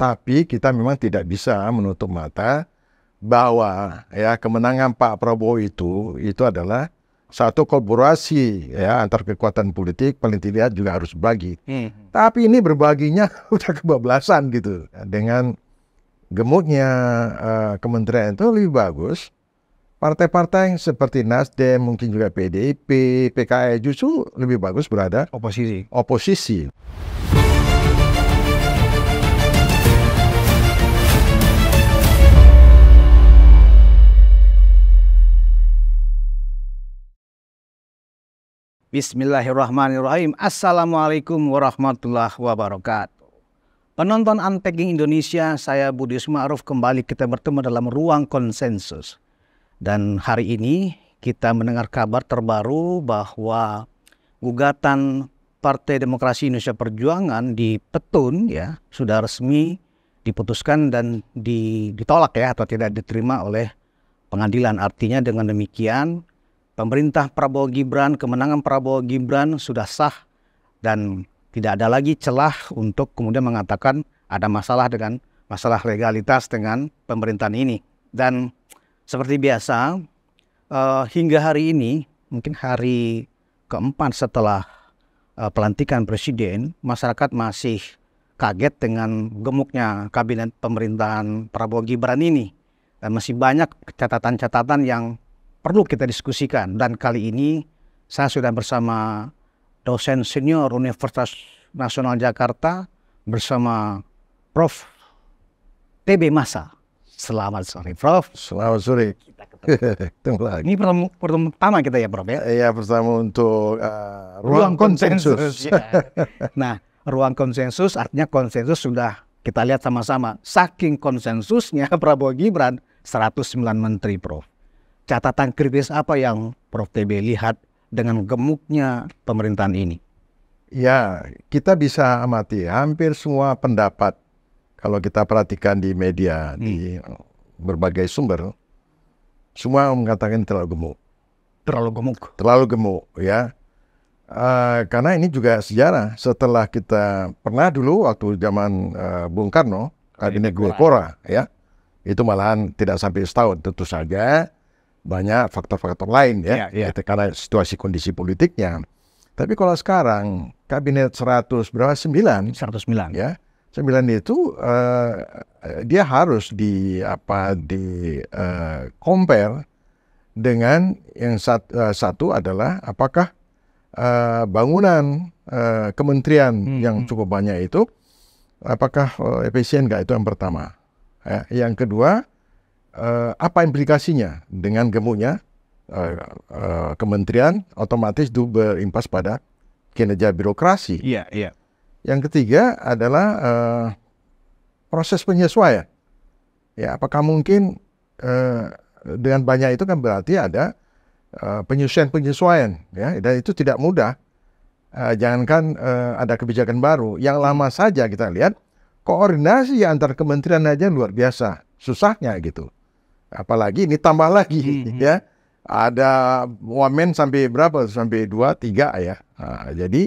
Tapi kita memang tidak bisa menutup mata bahwa ya kemenangan Pak Prabowo itu itu adalah satu kolaborasi ya antar kekuatan politik paling tidak juga harus bagi. Hmm. Tapi ini berbaginya udah kebablasan gitu dengan gemuknya uh, kementerian itu lebih bagus partai-partai yang seperti Nasdem, mungkin juga PDIP, PKI justru lebih bagus berada oposisi. Oposisi. Bismillahirrahmanirrahim. Assalamualaikum warahmatullahi wabarakatuh. Penonton Unpacking Indonesia, saya Budi Sumaruf kembali kita bertemu dalam ruang konsensus. Dan hari ini kita mendengar kabar terbaru bahwa gugatan Partai Demokrasi Indonesia Perjuangan di Petun ya sudah resmi diputuskan dan ditolak ya atau tidak diterima oleh pengadilan. Artinya dengan demikian pemerintah Prabowo Gibran, kemenangan Prabowo Gibran sudah sah dan tidak ada lagi celah untuk kemudian mengatakan ada masalah dengan masalah legalitas dengan pemerintahan ini. Dan seperti biasa, uh, hingga hari ini, mungkin hari keempat setelah uh, pelantikan presiden, masyarakat masih kaget dengan gemuknya kabinet pemerintahan Prabowo Gibran ini. Dan masih banyak catatan-catatan yang perlu kita diskusikan. Dan kali ini saya sudah bersama dosen senior Universitas Nasional Jakarta bersama Prof. TB Masa. Selamat sore, Prof. Selamat sore. Kita lagi. Ini pertama, pertama kita ya, Prof ya? Iya, pertama untuk uh, ruang, ruang konsensus. konsensus. ya. nah, ruang konsensus artinya konsensus sudah kita lihat sama-sama. Saking konsensusnya Prabowo Gibran 109 menteri, Prof catatan kritis apa yang Prof. TB lihat dengan gemuknya pemerintahan ini? Ya, kita bisa amati hampir semua pendapat kalau kita perhatikan di media, hmm. di berbagai sumber, semua mengatakan terlalu gemuk. Terlalu gemuk. Terlalu gemuk, ya. Uh, karena ini juga sejarah. Setelah kita pernah dulu waktu zaman uh, Bung Karno, iya, kabinet Gulkora, ya, itu malahan tidak sampai setahun tentu saja banyak faktor-faktor lain ya, ya, ya. karena situasi kondisi politiknya. Tapi kalau sekarang kabinet 100 berapa 9 109 ya. 9 itu uh, dia harus di apa di uh, compare dengan yang sat, uh, satu adalah apakah uh, bangunan uh, kementerian hmm. yang hmm. cukup banyak itu apakah uh, efisien nggak itu yang pertama. Ya. Yang kedua uh, apa implikasinya dengan gemuknya uh, uh, kementerian otomatis itu berimpas pada kinerja birokrasi. Iya, iya. Yang ketiga adalah uh, proses penyesuaian. Ya, apakah mungkin uh, dengan banyak itu kan berarti ada eh, penyesuaian-penyesuaian ya dan itu tidak mudah. Uh, jangankan uh, ada kebijakan baru, yang lama saja kita lihat koordinasi antar kementerian aja luar biasa susahnya gitu apalagi ini tambah lagi hmm. ya hmm. ada wamen sampai berapa sampai dua tiga ah, ya nah, jadi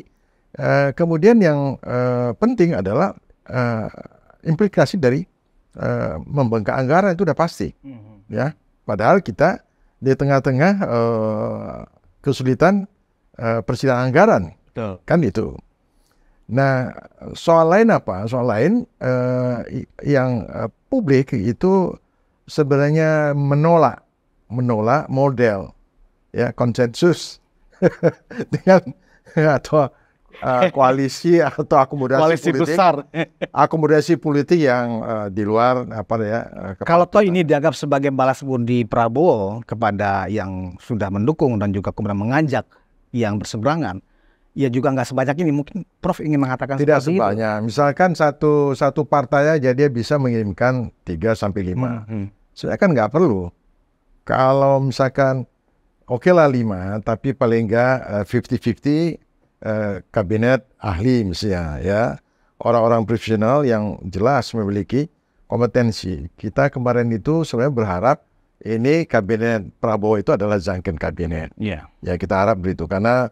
eh, kemudian yang eh, penting adalah eh, implikasi dari eh, membengkak anggaran itu sudah pasti hmm. ya padahal kita di tengah-tengah eh, kesulitan eh, persidangan anggaran Betul. kan itu Nah, soal lain apa? Soal lain eh, yang eh, publik itu sebenarnya menolak menolak model ya konsensus dengan atau uh, koalisi atau akomodasi koalisi politik besar akomodasi politik yang uh, di luar apa ya uh, kalau toh ini dianggap sebagai balas budi Prabowo kepada yang sudah mendukung dan juga kemudian mengajak yang berseberangan ya juga nggak sebanyak ini. Mungkin Prof ingin mengatakan tidak sebanyak. Itu. Misalkan satu satu partai aja dia bisa mengirimkan 3 sampai lima. Hmm, hmm. Sebenarnya kan nggak perlu. Kalau misalkan oke okay lah lima, tapi paling nggak eh, fifty fifty eh, kabinet ahli misalnya ya orang-orang profesional yang jelas memiliki kompetensi. Kita kemarin itu sebenarnya berharap ini kabinet Prabowo itu adalah jangkin kabinet. Yeah. Ya kita harap begitu karena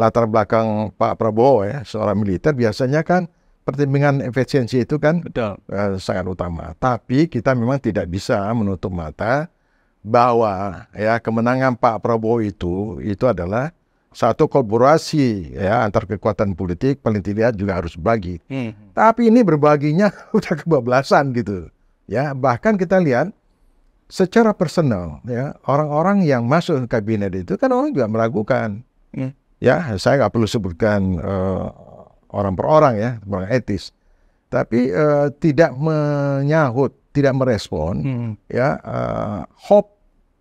latar belakang Pak Prabowo ya seorang militer biasanya kan pertimbangan efisiensi itu kan Betul. Uh, sangat utama. Tapi kita memang tidak bisa menutup mata bahwa ya kemenangan Pak Prabowo itu itu adalah satu kolaborasi ya antar kekuatan politik paling tidak juga harus bagi. Hmm. Tapi ini berbaginya udah kebablasan gitu. Ya, bahkan kita lihat secara personal ya orang-orang yang masuk ke kabinet itu kan orang juga meragukan. Hmm ya saya nggak perlu sebutkan uh, orang per orang ya orang etis tapi uh, tidak menyahut tidak merespon hmm. ya uh, hope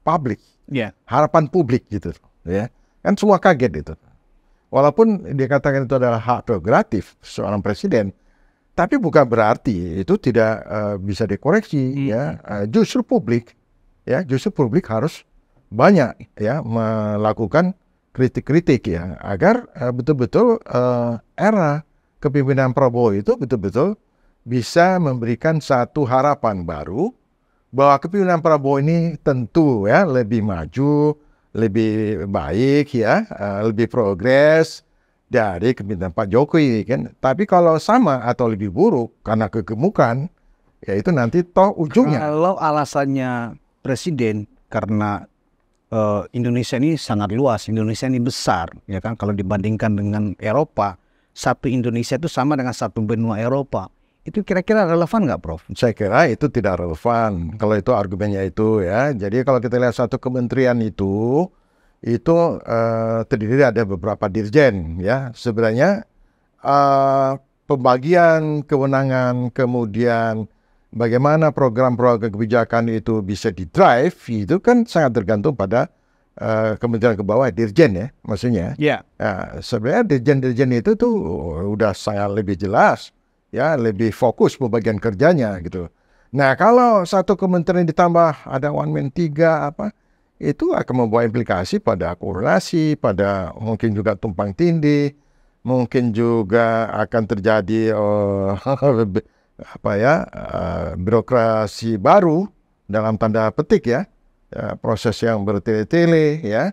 public yeah. harapan publik gitu ya kan semua kaget itu walaupun dikatakan itu adalah hak prerogatif seorang presiden tapi bukan berarti itu tidak uh, bisa dikoreksi hmm. ya uh, justru publik ya justru publik harus banyak ya melakukan kritik-kritik ya agar eh, betul-betul uh, era kepemimpinan Prabowo itu betul-betul bisa memberikan satu harapan baru bahwa kepemimpinan Prabowo ini tentu ya lebih maju, lebih baik ya, uh, lebih progres dari kepemimpinan Pak Jokowi kan. Tapi kalau sama atau lebih buruk karena kegemukan ya itu nanti toh ujungnya. Kalau alasannya presiden karena Eh, Indonesia ini sangat luas, Indonesia ini besar, ya kan? Kalau dibandingkan dengan Eropa, satu Indonesia itu sama dengan satu benua Eropa. Itu kira-kira relevan nggak, Prof? Saya kira itu tidak relevan. Kalau itu argumennya itu ya. Jadi kalau kita lihat satu kementerian itu itu uh, terdiri ada beberapa dirjen ya. Sebenarnya uh, pembagian kewenangan kemudian bagaimana program-program kebijakan itu bisa di drive itu kan sangat tergantung pada uh, kementerian ke bawah dirjen ya maksudnya ya yeah. uh, sebenarnya dirjen-dirjen itu tuh oh, udah saya lebih jelas ya lebih fokus pembagian kerjanya gitu nah kalau satu kementerian ditambah ada one man tiga apa itu akan membawa implikasi pada akurasi pada mungkin juga tumpang tindih mungkin juga akan terjadi oh, apa ya uh, birokrasi baru dalam tanda petik ya, ya proses yang bertele-tele ya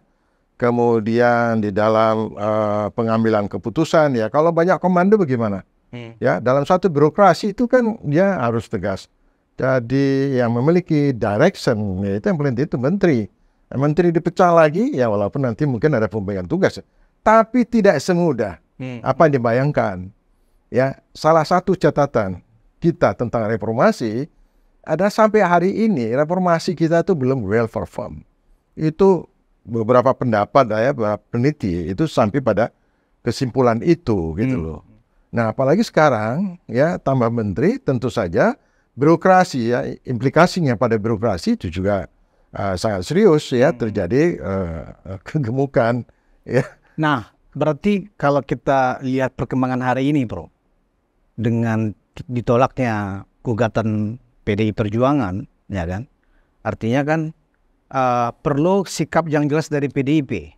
kemudian di dalam uh, pengambilan keputusan ya kalau banyak komando bagaimana hmm. ya dalam satu birokrasi itu kan dia harus tegas jadi yang memiliki direction ya itu yang paling itu menteri menteri dipecah lagi ya walaupun nanti mungkin ada pembagian tugas tapi tidak semudah hmm. apa yang dibayangkan ya salah satu catatan kita tentang reformasi, ada sampai hari ini reformasi kita itu belum well perform. Itu beberapa pendapat ya, beberapa peneliti itu sampai pada kesimpulan itu gitu hmm. loh. Nah, apalagi sekarang ya tambah menteri tentu saja birokrasi ya implikasinya pada birokrasi itu juga uh, sangat serius ya hmm. terjadi uh, kegemukan ya. Nah, berarti kalau kita lihat perkembangan hari ini, Bro, dengan ditolaknya gugatan PDI Perjuangan, ya kan? Artinya kan uh, perlu sikap yang jelas dari PDIP.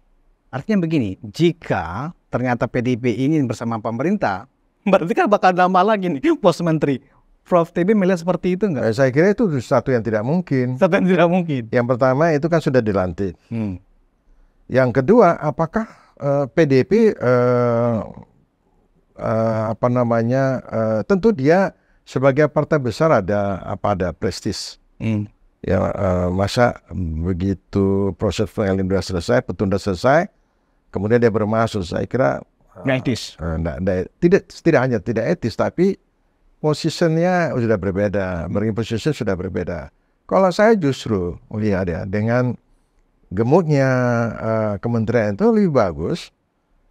Artinya begini, jika ternyata PDIP ingin bersama pemerintah, berarti kan bakal lama lagi nih pos menteri. Prof TB melihat seperti itu nggak? Eh, saya kira itu satu yang tidak mungkin. Satu yang tidak mungkin. Yang pertama itu kan sudah dilantik. Hmm. Yang kedua, apakah uh, eh, PDIP uh, uh, apa namanya uh, tentu dia sebagai partai besar ada apa ada prestis hmm. ya uh, masa begitu proses pengalihan selesai petunda selesai kemudian dia bermasuk saya kira uh, etis uh, enggak, enggak, tidak tidak hanya tidak etis tapi posisinya sudah berbeda mungkin posisi sudah berbeda kalau saya justru melihat ya dengan gemuknya uh, kementerian itu lebih bagus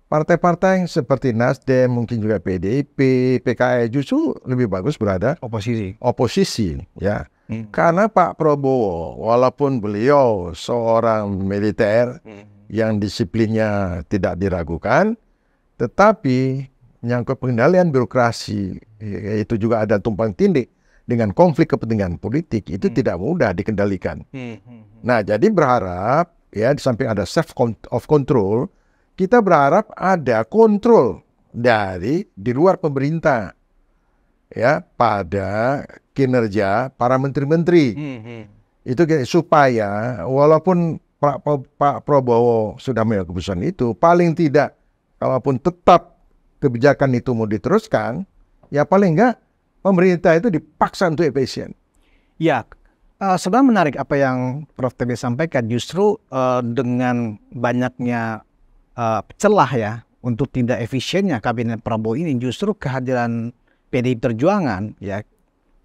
Partai-partai seperti Nasdem, mungkin juga PDIP, PKI e justru lebih bagus berada oposisi. Oposisi, ya. Hmm. Karena Pak Prabowo, walaupun beliau seorang militer hmm. yang disiplinnya tidak diragukan, tetapi menyangkut pengendalian birokrasi itu juga ada tumpang tindik dengan konflik kepentingan politik itu hmm. tidak mudah dikendalikan. Hmm. hmm, hmm. Nah, jadi berharap ya di samping ada self of control kita berharap ada kontrol dari di luar pemerintah ya pada kinerja para menteri-menteri. Hmm, hmm. Itu supaya walaupun Pak, Pak Prabowo sudah mengambil keputusan itu, paling tidak kalaupun tetap kebijakan itu mau diteruskan, ya paling enggak pemerintah itu dipaksa untuk efisien. Ya, uh, eh, sebenarnya menarik apa yang Prof. TB sampaikan. Justru uh, dengan banyaknya uh, celah ya untuk tindak efisiennya kabinet Prabowo ini justru kehadiran PDI Perjuangan ya.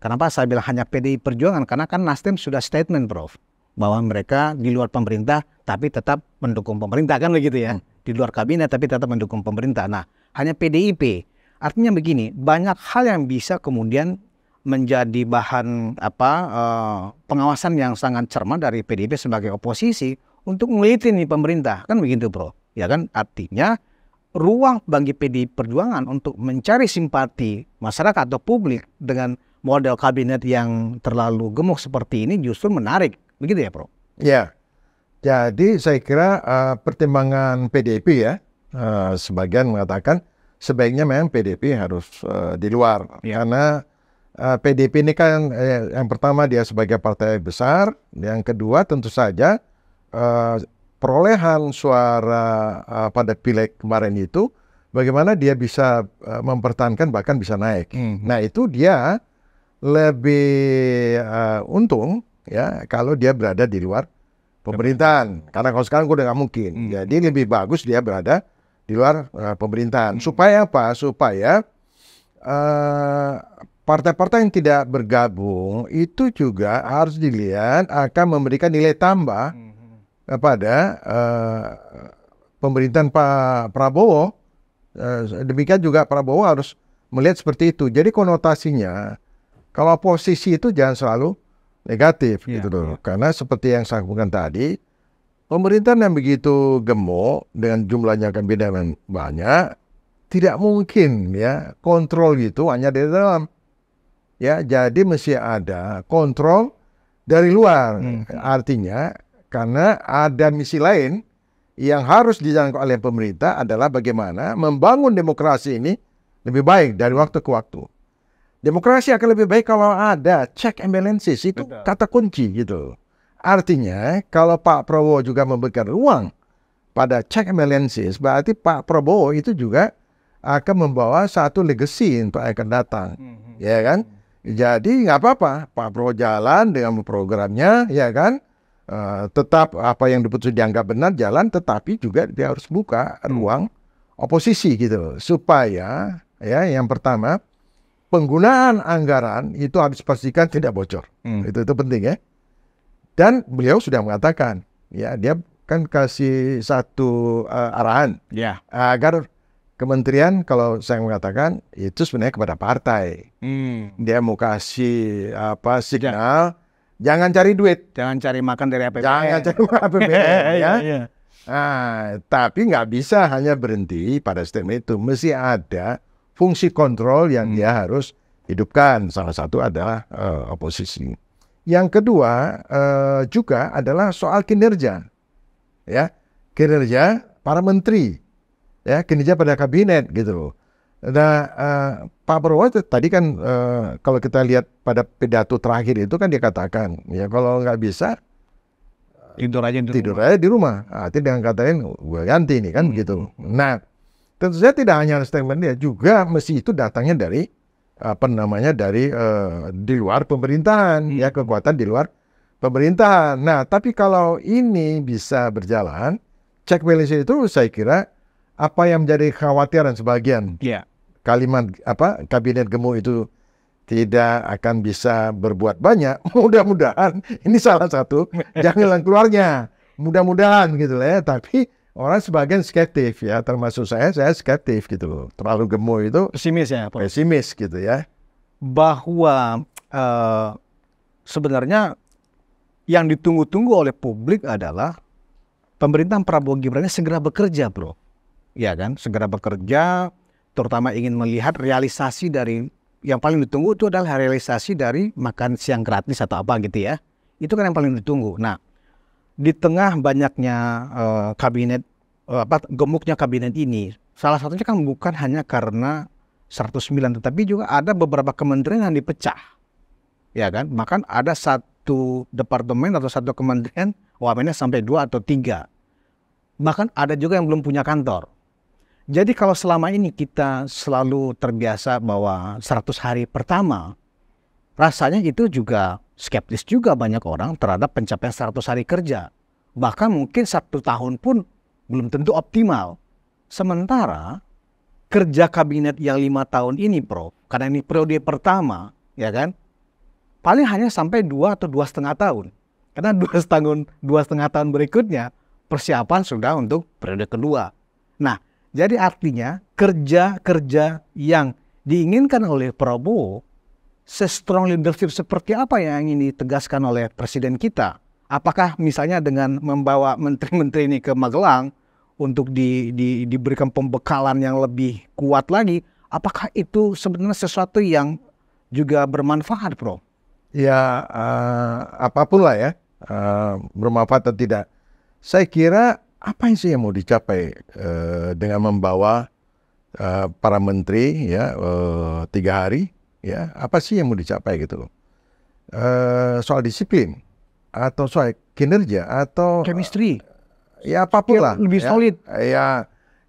Kenapa saya bilang hanya PDI Perjuangan? Karena kan Nasdem sudah statement, Prof, bahwa mereka di luar pemerintah tapi tetap mendukung pemerintah kan begitu ya. Hmm. Di luar kabinet tapi tetap mendukung pemerintah. Nah, hanya PDIP. Artinya begini, banyak hal yang bisa kemudian menjadi bahan apa uh, pengawasan yang sangat cermat dari PDIP sebagai oposisi untuk ngeliatin nih pemerintah kan begitu Prof ya kan? Artinya ruang bagi PD Perjuangan untuk mencari simpati masyarakat atau publik dengan model kabinet yang terlalu gemuk seperti ini justru menarik, begitu ya, Bro? Ya, jadi saya kira uh, pertimbangan PDIP ya, uh, sebagian mengatakan sebaiknya memang PDP harus uh, di luar ya. karena uh, PDP ini kan eh, yang pertama dia sebagai partai besar, yang kedua tentu saja uh, perolehan suara uh, pada pileg kemarin itu bagaimana dia bisa uh, mempertahankan bahkan bisa naik. Hmm. Nah, itu dia lebih uh, untung ya kalau dia berada di luar pemerintahan. Karena kalau sekarang gue udah nggak mungkin. Hmm. Jadi lebih bagus dia berada di luar uh, pemerintahan. Hmm. Supaya apa? Supaya partai-partai uh, partai -partai yang tidak bergabung itu juga harus dilihat akan memberikan nilai tambah hmm kepada uh, pemerintahan Pak Prabowo. Uh, demikian juga Prabowo harus melihat seperti itu. Jadi konotasinya kalau posisi itu jangan selalu negatif ya, gitu loh. Ya. Karena seperti yang saya sebutkan tadi, pemerintahan yang begitu gemuk dengan jumlahnya akan beda banyak, tidak mungkin ya kontrol gitu hanya dari dalam. Ya, jadi mesti ada kontrol dari luar. Hmm. Artinya karena ada misi lain yang harus dijalankan oleh pemerintah adalah bagaimana membangun demokrasi ini lebih baik dari waktu ke waktu. Demokrasi akan lebih baik kalau ada check and balances itu Betul. kata kunci gitu. Artinya kalau Pak Prabowo juga memberikan ruang pada check and balances berarti Pak Prabowo itu juga akan membawa satu legacy untuk akan datang, mm -hmm. ya kan? Jadi nggak apa-apa Pak Prabowo jalan dengan programnya, ya kan? uh, tetap apa yang diputus dianggap benar jalan, tetapi juga dia harus buka hmm. ruang oposisi gitu supaya ya yang pertama penggunaan anggaran itu harus pastikan tidak bocor. Hmm. Itu itu penting ya. Dan beliau sudah mengatakan ya dia kan kasih satu uh, arahan yeah. agar kementerian kalau saya mengatakan itu sebenarnya kepada partai. Hmm. Dia mau kasih apa ya. signal yeah Jangan cari duit. Jangan cari makan dari APBN. Jangan cari APBN iya, ya. ya. Nah, tapi nggak bisa hanya berhenti pada sistem itu. Mesti ada fungsi kontrol yang hmm. dia harus hidupkan. Salah satu adalah uh, oposisi. Yang kedua uh, juga adalah soal kinerja. Ya, kinerja para menteri. Ya, kinerja pada kabinet gitu loh. Nah, uh, Pak Prabowo tadi kan uh, kalau kita lihat pada pidato terakhir itu kan dia katakan ya kalau nggak bisa tidur aja di tidur rumah. aja di rumah. Artinya ah, dengan katain gue ganti ini kan hmm. begitu. Nah tentu saja tidak hanya statement dia juga mesti itu datangnya dari apa namanya dari uh, di luar pemerintahan hmm. ya kekuatan di luar pemerintahan. Nah tapi kalau ini bisa berjalan check balance itu saya kira apa yang menjadi khawatiran sebagian. Yeah kalimat apa kabinet gemuk itu tidak akan bisa berbuat banyak. Mudah-mudahan ini salah satu jangan keluarnya. Mudah-mudahan gitu ya. Tapi orang sebagian skeptif ya, termasuk saya, saya skeptif gitu Terlalu gemuk itu pesimis ya, Pak. pesimis gitu ya. Bahwa uh, sebenarnya yang ditunggu-tunggu oleh publik adalah pemerintahan Prabowo Gibran segera bekerja, bro. Ya kan, segera bekerja, terutama ingin melihat realisasi dari yang paling ditunggu itu adalah realisasi dari makan siang gratis atau apa gitu ya. Itu kan yang paling ditunggu. Nah, di tengah banyaknya uh, kabinet uh, apa gemuknya kabinet ini, salah satunya kan bukan hanya karena 109 tetapi juga ada beberapa kementerian yang dipecah. Ya kan? Bahkan ada satu departemen atau satu kementerian wamennya sampai dua atau tiga. Bahkan ada juga yang belum punya kantor. Jadi kalau selama ini kita selalu terbiasa bahwa 100 hari pertama, rasanya itu juga skeptis juga banyak orang terhadap pencapaian 100 hari kerja. Bahkan mungkin satu tahun pun belum tentu optimal. Sementara kerja kabinet yang lima tahun ini, Bro, karena ini periode pertama, ya kan, paling hanya sampai dua atau dua setengah tahun. Karena dua tahun, dua setengah tahun berikutnya persiapan sudah untuk periode kedua. Nah, jadi artinya kerja-kerja yang diinginkan oleh Prabowo, se-strong leadership seperti apa yang ingin ditegaskan oleh presiden kita? Apakah misalnya dengan membawa menteri-menteri ini ke Magelang untuk di, di, diberikan pembekalan yang lebih kuat lagi? Apakah itu sebenarnya sesuatu yang juga bermanfaat, Bro? Ya, uh, apapun lah ya, uh, bermanfaat atau tidak. Saya kira apa sih yang mau dicapai uh, dengan membawa uh, para menteri ya uh, tiga hari ya apa sih yang mau dicapai gitu loh uh, soal disiplin atau soal kinerja atau chemistry uh, ya apapun lah lebih ya, solid ya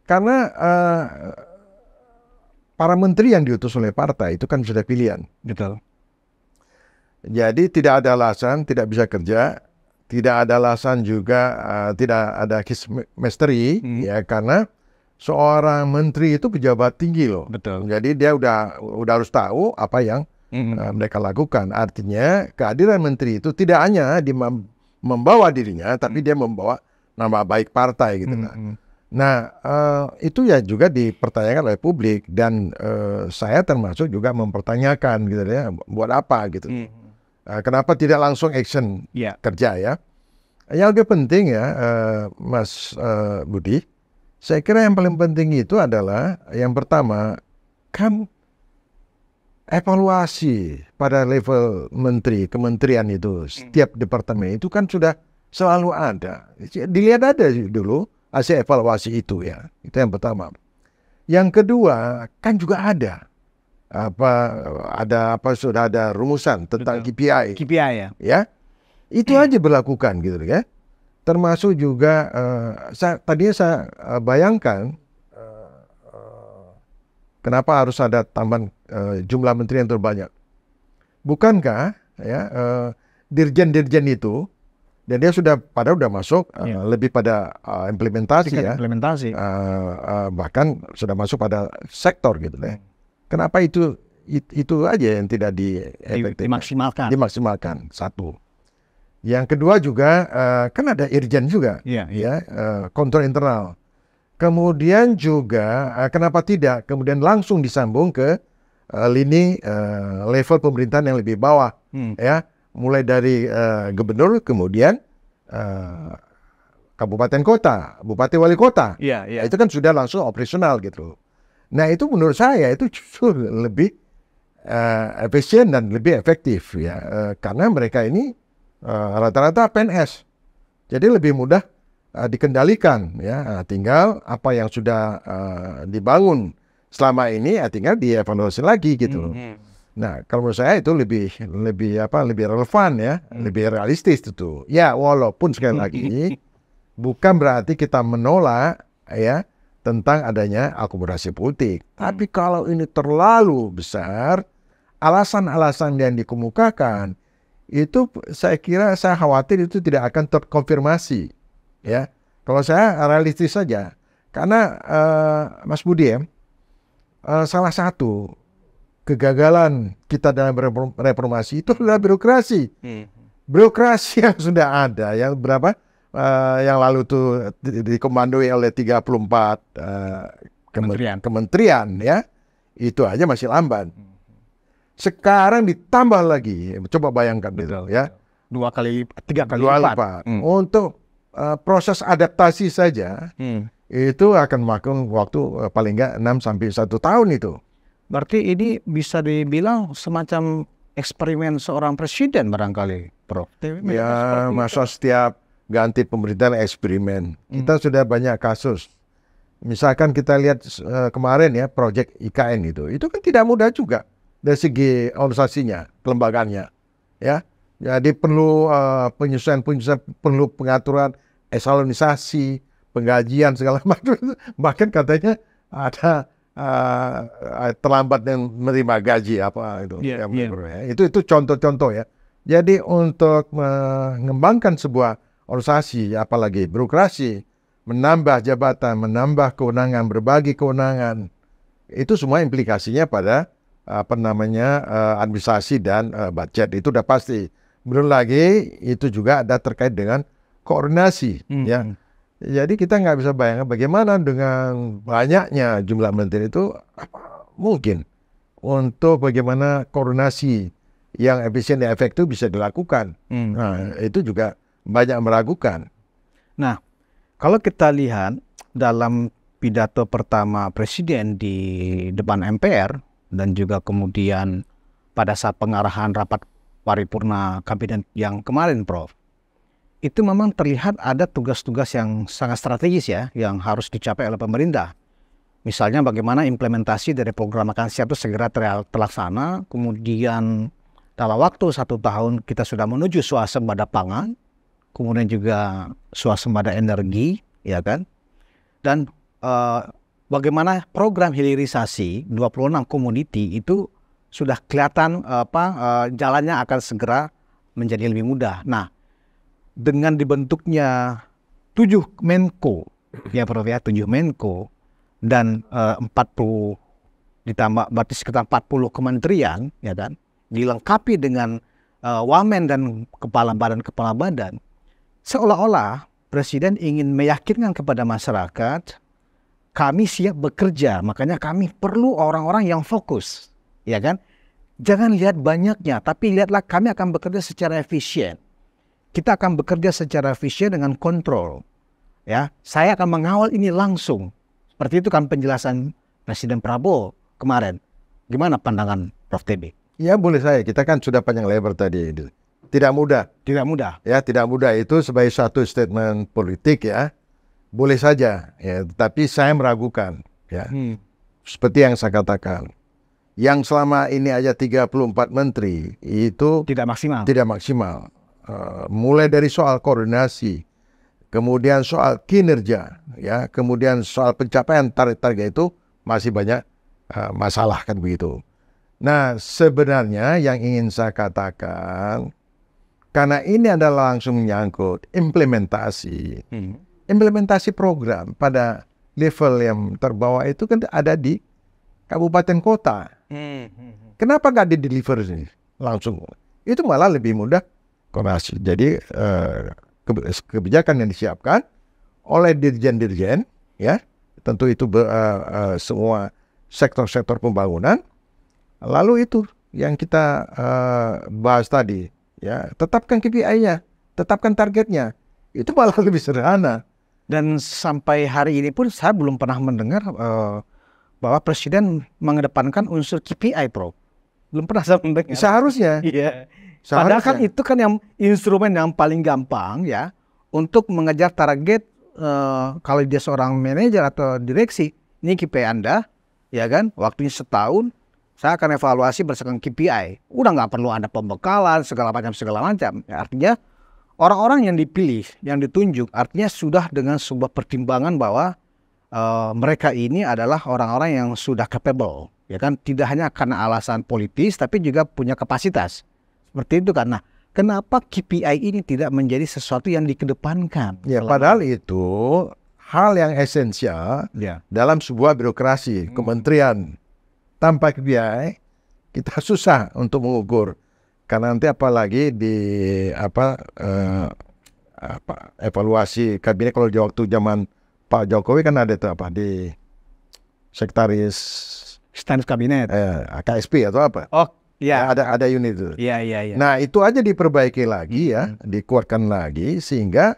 karena uh, para menteri yang diutus oleh partai itu kan sudah pilihan betul jadi tidak ada alasan tidak bisa kerja tidak ada alasan juga uh, tidak ada case misteri hmm. ya karena seorang menteri itu pejabat tinggi loh. Betul. Jadi dia udah udah harus tahu apa yang hmm. uh, mereka lakukan. Artinya kehadiran menteri itu tidak hanya di membawa dirinya tapi hmm. dia membawa nama baik partai gitu hmm. nah. Hmm. Nah, uh, itu ya juga dipertanyakan oleh publik dan uh, saya termasuk juga mempertanyakan gitu ya, buat apa gitu. Hmm. hmm. Eh, kenapa tidak langsung action yeah. kerja ya? Yang lebih penting ya, eh, Mas eh, Budi, saya kira yang paling penting itu adalah yang pertama kan evaluasi pada level menteri kementerian itu hmm. setiap departemen itu kan sudah selalu ada. Dilihat ada dulu hasil evaluasi itu ya, itu yang pertama. Yang kedua kan juga ada apa ada apa sudah ada rumusan tentang Betul. KPI. KPI ya. Ya. Itu aja berlakukan gitu ya. Termasuk juga uh, eh, saya tadinya saya eh, bayangkan eh, kenapa harus ada tambahan uh, jumlah menteri yang terbanyak. Bukankah ya dirjen dirjen-dirjen itu dan dia sudah pada sudah masuk uh, lebih pada uh, implementasi Tingkat ya implementasi uh, uh, bahkan sudah masuk pada sektor gitu deh. Hmm. Kenapa itu itu aja yang tidak di, dimaksimalkan. Dimaksimalkan satu. Yang kedua juga uh, kan ada irjen juga, yeah, yeah. ya uh, kontrol internal. Kemudian juga uh, kenapa tidak? Kemudian langsung disambung ke uh, lini uh, level pemerintahan yang lebih bawah, hmm. ya mulai dari uh, gubernur, kemudian uh, kabupaten kota, bupati wali kota. Yeah, yeah. Itu kan sudah langsung operasional gitu. Nah itu menurut saya itu justru lebih uh, efisien dan lebih efektif ya uh, karena mereka ini eh, rata-rata uh, PNS, jadi lebih mudah uh, dikendalikan ya. uh, tinggal apa yang sudah uh, dibangun selama ini ya tinggal dievaluasi lagi gitu. Mm -hmm. Nah, kalau menurut saya itu lebih lebih apa lebih relevan ya, hmm. lebih realistis itu. Ya, walaupun sekali lagi bukan berarti kita menolak ya tentang adanya akomodasi politik. Hmm. Tapi kalau ini terlalu besar, alasan-alasan yang dikemukakan itu saya kira saya khawatir itu tidak akan terkonfirmasi, ya. Kalau saya realistis saja, karena uh, Mas Budi ya, uh, salah satu kegagalan kita dalam reformasi itu adalah birokrasi. Hmm. Birokrasi yang sudah ada, yang berapa? uh, yang lalu tuh dikomandoi oleh 34 uh, eh, kementerian. kementerian ya. Itu aja masih lamban. Sekarang ditambah lagi, coba bayangkan gitu, betul, itu ya. Dua kali tiga kali dua lipat. lipat. Hmm. Untuk uh, proses adaptasi saja hmm. itu akan makan waktu uh, paling nggak 6 sampai satu tahun itu. Berarti ini bisa dibilang semacam eksperimen seorang presiden barangkali, Prof. Ya, masa setiap ganti pemerintahan eksperimen. Hmm. Kita sudah banyak kasus. Misalkan kita lihat uh, kemarin ya proyek IKN itu, itu kan tidak mudah juga dari segi organisasinya, kelembagaannya, ya. Jadi perlu penyesuaian eh, penyesuaian-penyesuaian, perlu pengaturan esalonisasi, penggajian segala macam. Bahkan katanya ada uh, terlambat yang menerima gaji apa itu. Yeah, iya, iya. ya, yeah. Itu itu contoh-contoh ya. Jadi untuk mengembangkan sebuah organisasi, apalagi birokrasi, menambah jabatan, menambah kewenangan, berbagi kewenangan, itu semua implikasinya pada apa namanya eh, administrasi dan eh, budget itu udah pasti. Belum lagi itu juga ada terkait dengan koordinasi hmm. ya. Hmm. Jadi kita nggak bisa bayangkan bagaimana dengan banyaknya jumlah menteri itu apa mungkin untuk bagaimana koordinasi yang efisien dan efektif bisa dilakukan. Hmm. Nah, itu juga banyak meragukan. Nah, kalau kita lihat dalam pidato pertama presiden di depan MPR dan juga kemudian pada saat pengarahan rapat paripurna kabinet yang kemarin, Prof. Itu memang terlihat ada tugas-tugas yang sangat strategis ya yang harus dicapai oleh pemerintah. Misalnya bagaimana implementasi dari program makan siap itu segera terlaksana, kemudian dalam waktu satu tahun kita sudah menuju suasembada pangan, kemudian juga suasembada energi, ya kan? Dan uh, bagaimana program hilirisasi 26 komoditi itu sudah kelihatan apa uh, jalannya akan segera menjadi lebih mudah. Nah, dengan dibentuknya tujuh Menko, ya Prof ya, tujuh Menko dan eh, empat puluh ditambah berarti sekitar 40 kementerian ya kan dilengkapi dengan uh, wamen dan kepala badan kepala badan seolah-olah presiden ingin meyakinkan kepada masyarakat kami siap bekerja, makanya kami perlu orang-orang yang fokus, ya kan? Jangan lihat banyaknya, tapi lihatlah kami akan bekerja secara efisien. Kita akan bekerja secara efisien dengan kontrol. Ya, saya akan mengawal ini langsung. Seperti itu kan penjelasan Presiden Prabowo kemarin. Gimana pandangan Prof TB? Ya boleh saya, kita kan sudah panjang lebar tadi. Tidak mudah. Tidak mudah. Ya, tidak mudah itu sebagai satu statement politik ya. Boleh saja ya, tapi saya meragukan ya. Hmm. Seperti yang saya katakan. Yang selama ini aja 34 menteri itu tidak maksimal. Tidak maksimal. Uh, mulai dari soal koordinasi, kemudian soal kinerja, ya, kemudian soal pencapaian target-target itu masih banyak uh, masalah kan begitu. Nah, sebenarnya yang ingin saya katakan karena ini adalah langsung menyangkut implementasi. Hmm. Implementasi program pada level yang terbawa itu kan ada di kabupaten kota. Hmm, hmm, hmm. Kenapa nggak di deliver sih langsung? Itu malah lebih mudah komersi Jadi uh, kebijakan yang disiapkan oleh dirjen-dirjen, ya tentu itu uh, uh, semua sektor-sektor pembangunan. Lalu itu yang kita uh, bahas tadi Ya, tetapkan KPI-nya, tetapkan targetnya. Itu malah lebih sederhana. Dan sampai hari ini pun saya belum pernah mendengar uh, bahwa presiden mengedepankan unsur KPI, Pro. Belum pernah saya mendengar. Seharusnya. Iya. Seharusnya. Padahal kan itu kan yang instrumen yang paling gampang ya untuk mengejar target uh, kalau dia seorang manajer atau direksi, ini KPI Anda, ya kan? Waktunya setahun, saya akan evaluasi berdasarkan KPI. Udah nggak perlu ada pembekalan segala macam segala macam. Ya, artinya orang-orang yang dipilih, yang ditunjuk, artinya sudah dengan sebuah pertimbangan bahwa uh, mereka ini adalah orang-orang yang sudah capable, ya kan? Tidak hanya karena alasan politis, tapi juga punya kapasitas. Seperti itu karena kenapa KPI ini tidak menjadi sesuatu yang dikedepankan? Ya, padahal itu hal yang esensial ya. dalam sebuah birokrasi, hmm. kementerian tanpa KPI eh, kita susah untuk mengukur karena nanti apalagi di apa, eh, apa evaluasi kabinet kalau di waktu zaman Pak Jokowi kan ada itu apa di sekretaris status kabinet eh, KSP atau apa oh iya nah, ada ada unit itu iya iya iya nah itu aja diperbaiki lagi ya hmm. dikuatkan lagi sehingga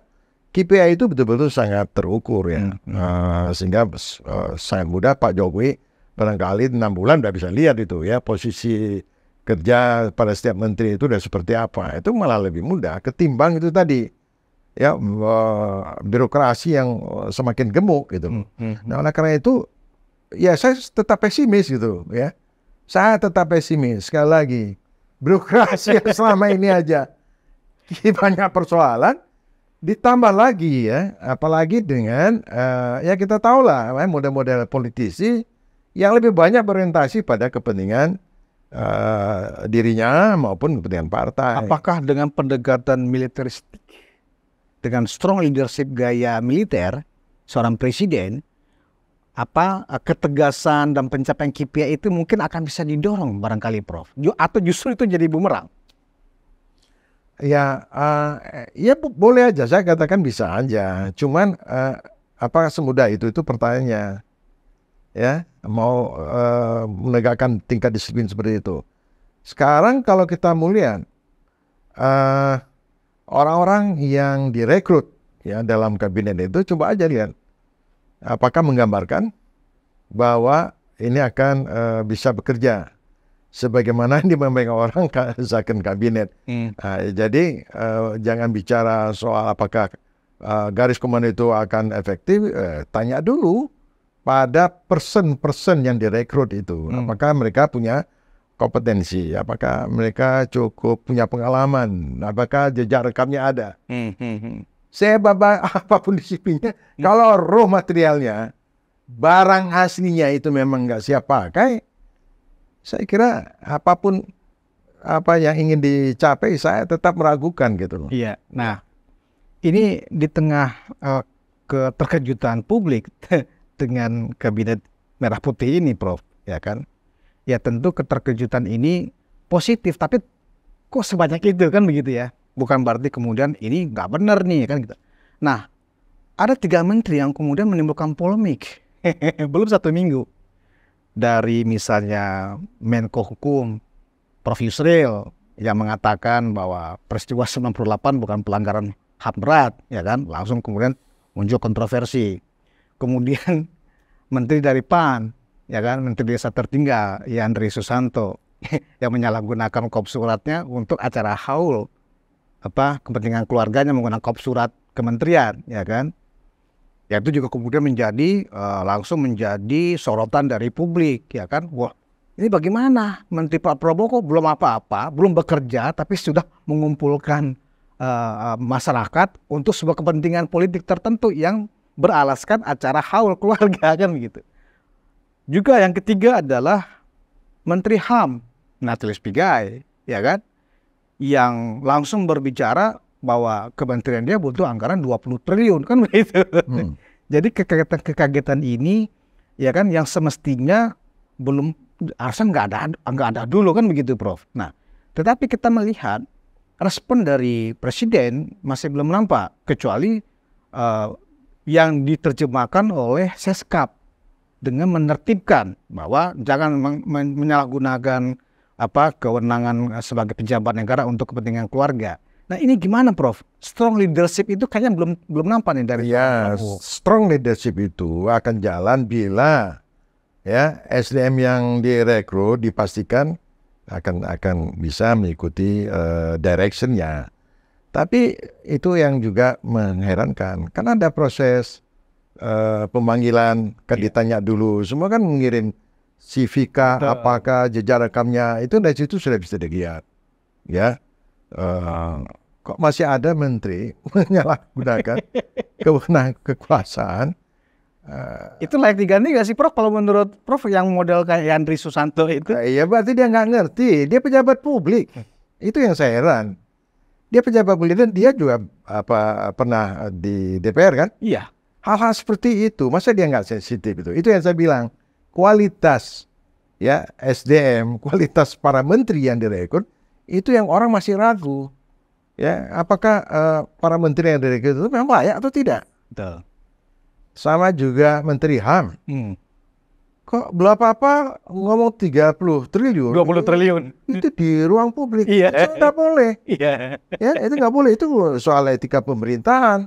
KPI itu betul-betul sangat terukur ya hmm. uh, sehingga uh, sangat mudah Pak Jokowi barangkali enam bulan udah bisa lihat itu ya posisi kerja pada setiap menteri itu udah seperti apa itu malah lebih mudah ketimbang itu tadi ya eh, birokrasi yang eh, semakin gemuk gitu hmm, hmm, hmm. nah oleh karena itu ya saya tetap pesimis gitu ya. Saya tetap pesimis sekali lagi birokrasi yang selama ini aja banyak persoalan ditambah lagi ya apalagi dengan uh, ya kita tahu lah model-model politisi yang lebih banyak berorientasi pada kepentingan uh, dirinya maupun kepentingan partai. Apakah dengan pendekatan militeristik, dengan strong leadership gaya militer, seorang presiden, apa eh, ketegasan dan pencapaian KPI itu mungkin akan bisa didorong barangkali, Prof. Atau justru itu jadi bumerang? Ya, uh, ya boleh aja. Saya katakan bisa aja. Cuman uh, apakah semudah itu? Itu pertanyaannya. Ya, mau e, menegakkan tingkat disiplin seperti itu. Sekarang kalau kita mulian orang eh, orang-orang yang direkrut ya dalam kabinet itu coba aja lihat apakah menggambarkan bahwa ini akan e, bisa bekerja sebagaimana disampaikan orang zakin kabinet. Hmm. Nah, jadi e, jangan bicara soal apakah uh, garis komando itu akan efektif, uh, tanya dulu pada person-person yang direkrut itu. Hmm. Apakah mereka punya kompetensi? Apakah mereka cukup punya pengalaman? Apakah jejak rekamnya ada? Hmm, hmm, hmm. Saya bapak apapun disiplinnya, hmm. kalau roh materialnya, barang aslinya itu memang nggak siap pakai, saya kira apapun apa yang ingin dicapai, saya tetap meragukan gitu loh. Iya. Nah, ini di tengah uh, keterkejutan publik. dengan kabinet merah putih ini, Prof, ya kan? Ya tentu keterkejutan ini positif, tapi kok sebanyak itu kan begitu ya? Bukan berarti kemudian ini nggak benar nih kan gitu. Nah, ada tiga menteri yang kemudian menimbulkan polemik belum satu minggu dari misalnya Menko Hukum Prof Yusril yang mengatakan bahwa peristiwa 98 bukan pelanggaran hak berat ya kan langsung kemudian muncul kontroversi kemudian menteri dari PAN, ya kan, menteri desa tertinggal, Yandri iya Susanto, yang menyalahgunakan kop suratnya untuk acara haul apa kepentingan keluarganya menggunakan kop surat kementerian, ya kan? Ya itu juga kemudian menjadi uh, langsung menjadi sorotan dari publik, ya kan? Wah, ini bagaimana Menteri Pak Prabowo kok belum apa-apa, belum bekerja tapi sudah mengumpulkan uh, masyarakat untuk sebuah kepentingan politik tertentu yang beralaskan acara haul keluarga kan begitu. Juga yang ketiga adalah Menteri HAM Natalie Pigai, ya kan? Yang langsung berbicara bahwa kementerian dia butuh anggaran 20 triliun kan begitu. Hmm. Jadi kekagetan-kekagetan ini ya kan yang semestinya belum harusnya nggak ada nggak ada dulu kan begitu Prof. Nah, tetapi kita melihat respon dari presiden masih belum nampak kecuali uh, yang diterjemahkan oleh Seskap dengan menertibkan bahwa jangan menyalahgunakan apa kewenangan eh, sebagai pejabat negara untuk kepentingan keluarga. Nah ini gimana Prof? Strong leadership itu kayaknya belum belum nampak nih dari ya, Strong leadership itu akan jalan bila ya SDM yang direkrut dipastikan akan akan bisa mengikuti uh, directionnya. Tapi itu yang juga mengherankan. karena ada proses uh, pemanggilan, kan yeah. ditanya dulu. Semua kan mengirim CV kah, Betul. apakah jejak rekamnya. Itu dari situ sudah bisa dilihat. Ya. Uh, kok masih ada menteri menyalahgunakan kewenangan kekuasaan Uh, itu layak diganti gak sih Prof kalau menurut Prof yang model kayak Yandri Susanto itu? Uh, iya berarti dia nggak ngerti, dia pejabat publik. Hmm. Itu yang saya heran. Dia pejabat publik dia juga apa pernah di DPR kan? Iya. Hal-hal seperti itu, masa dia nggak sensitif itu? Itu yang saya bilang kualitas ya SDM, kualitas para menteri yang direkrut itu yang orang masih ragu ya apakah uh, para menteri yang direkrut itu memang layak atau tidak? Betul. Sama juga Menteri Ham. Hmm kok belum apa ngomong 30 triliun 20 triliun itu, di ruang publik iya itu nggak boleh iya ya itu nggak boleh itu soal etika pemerintahan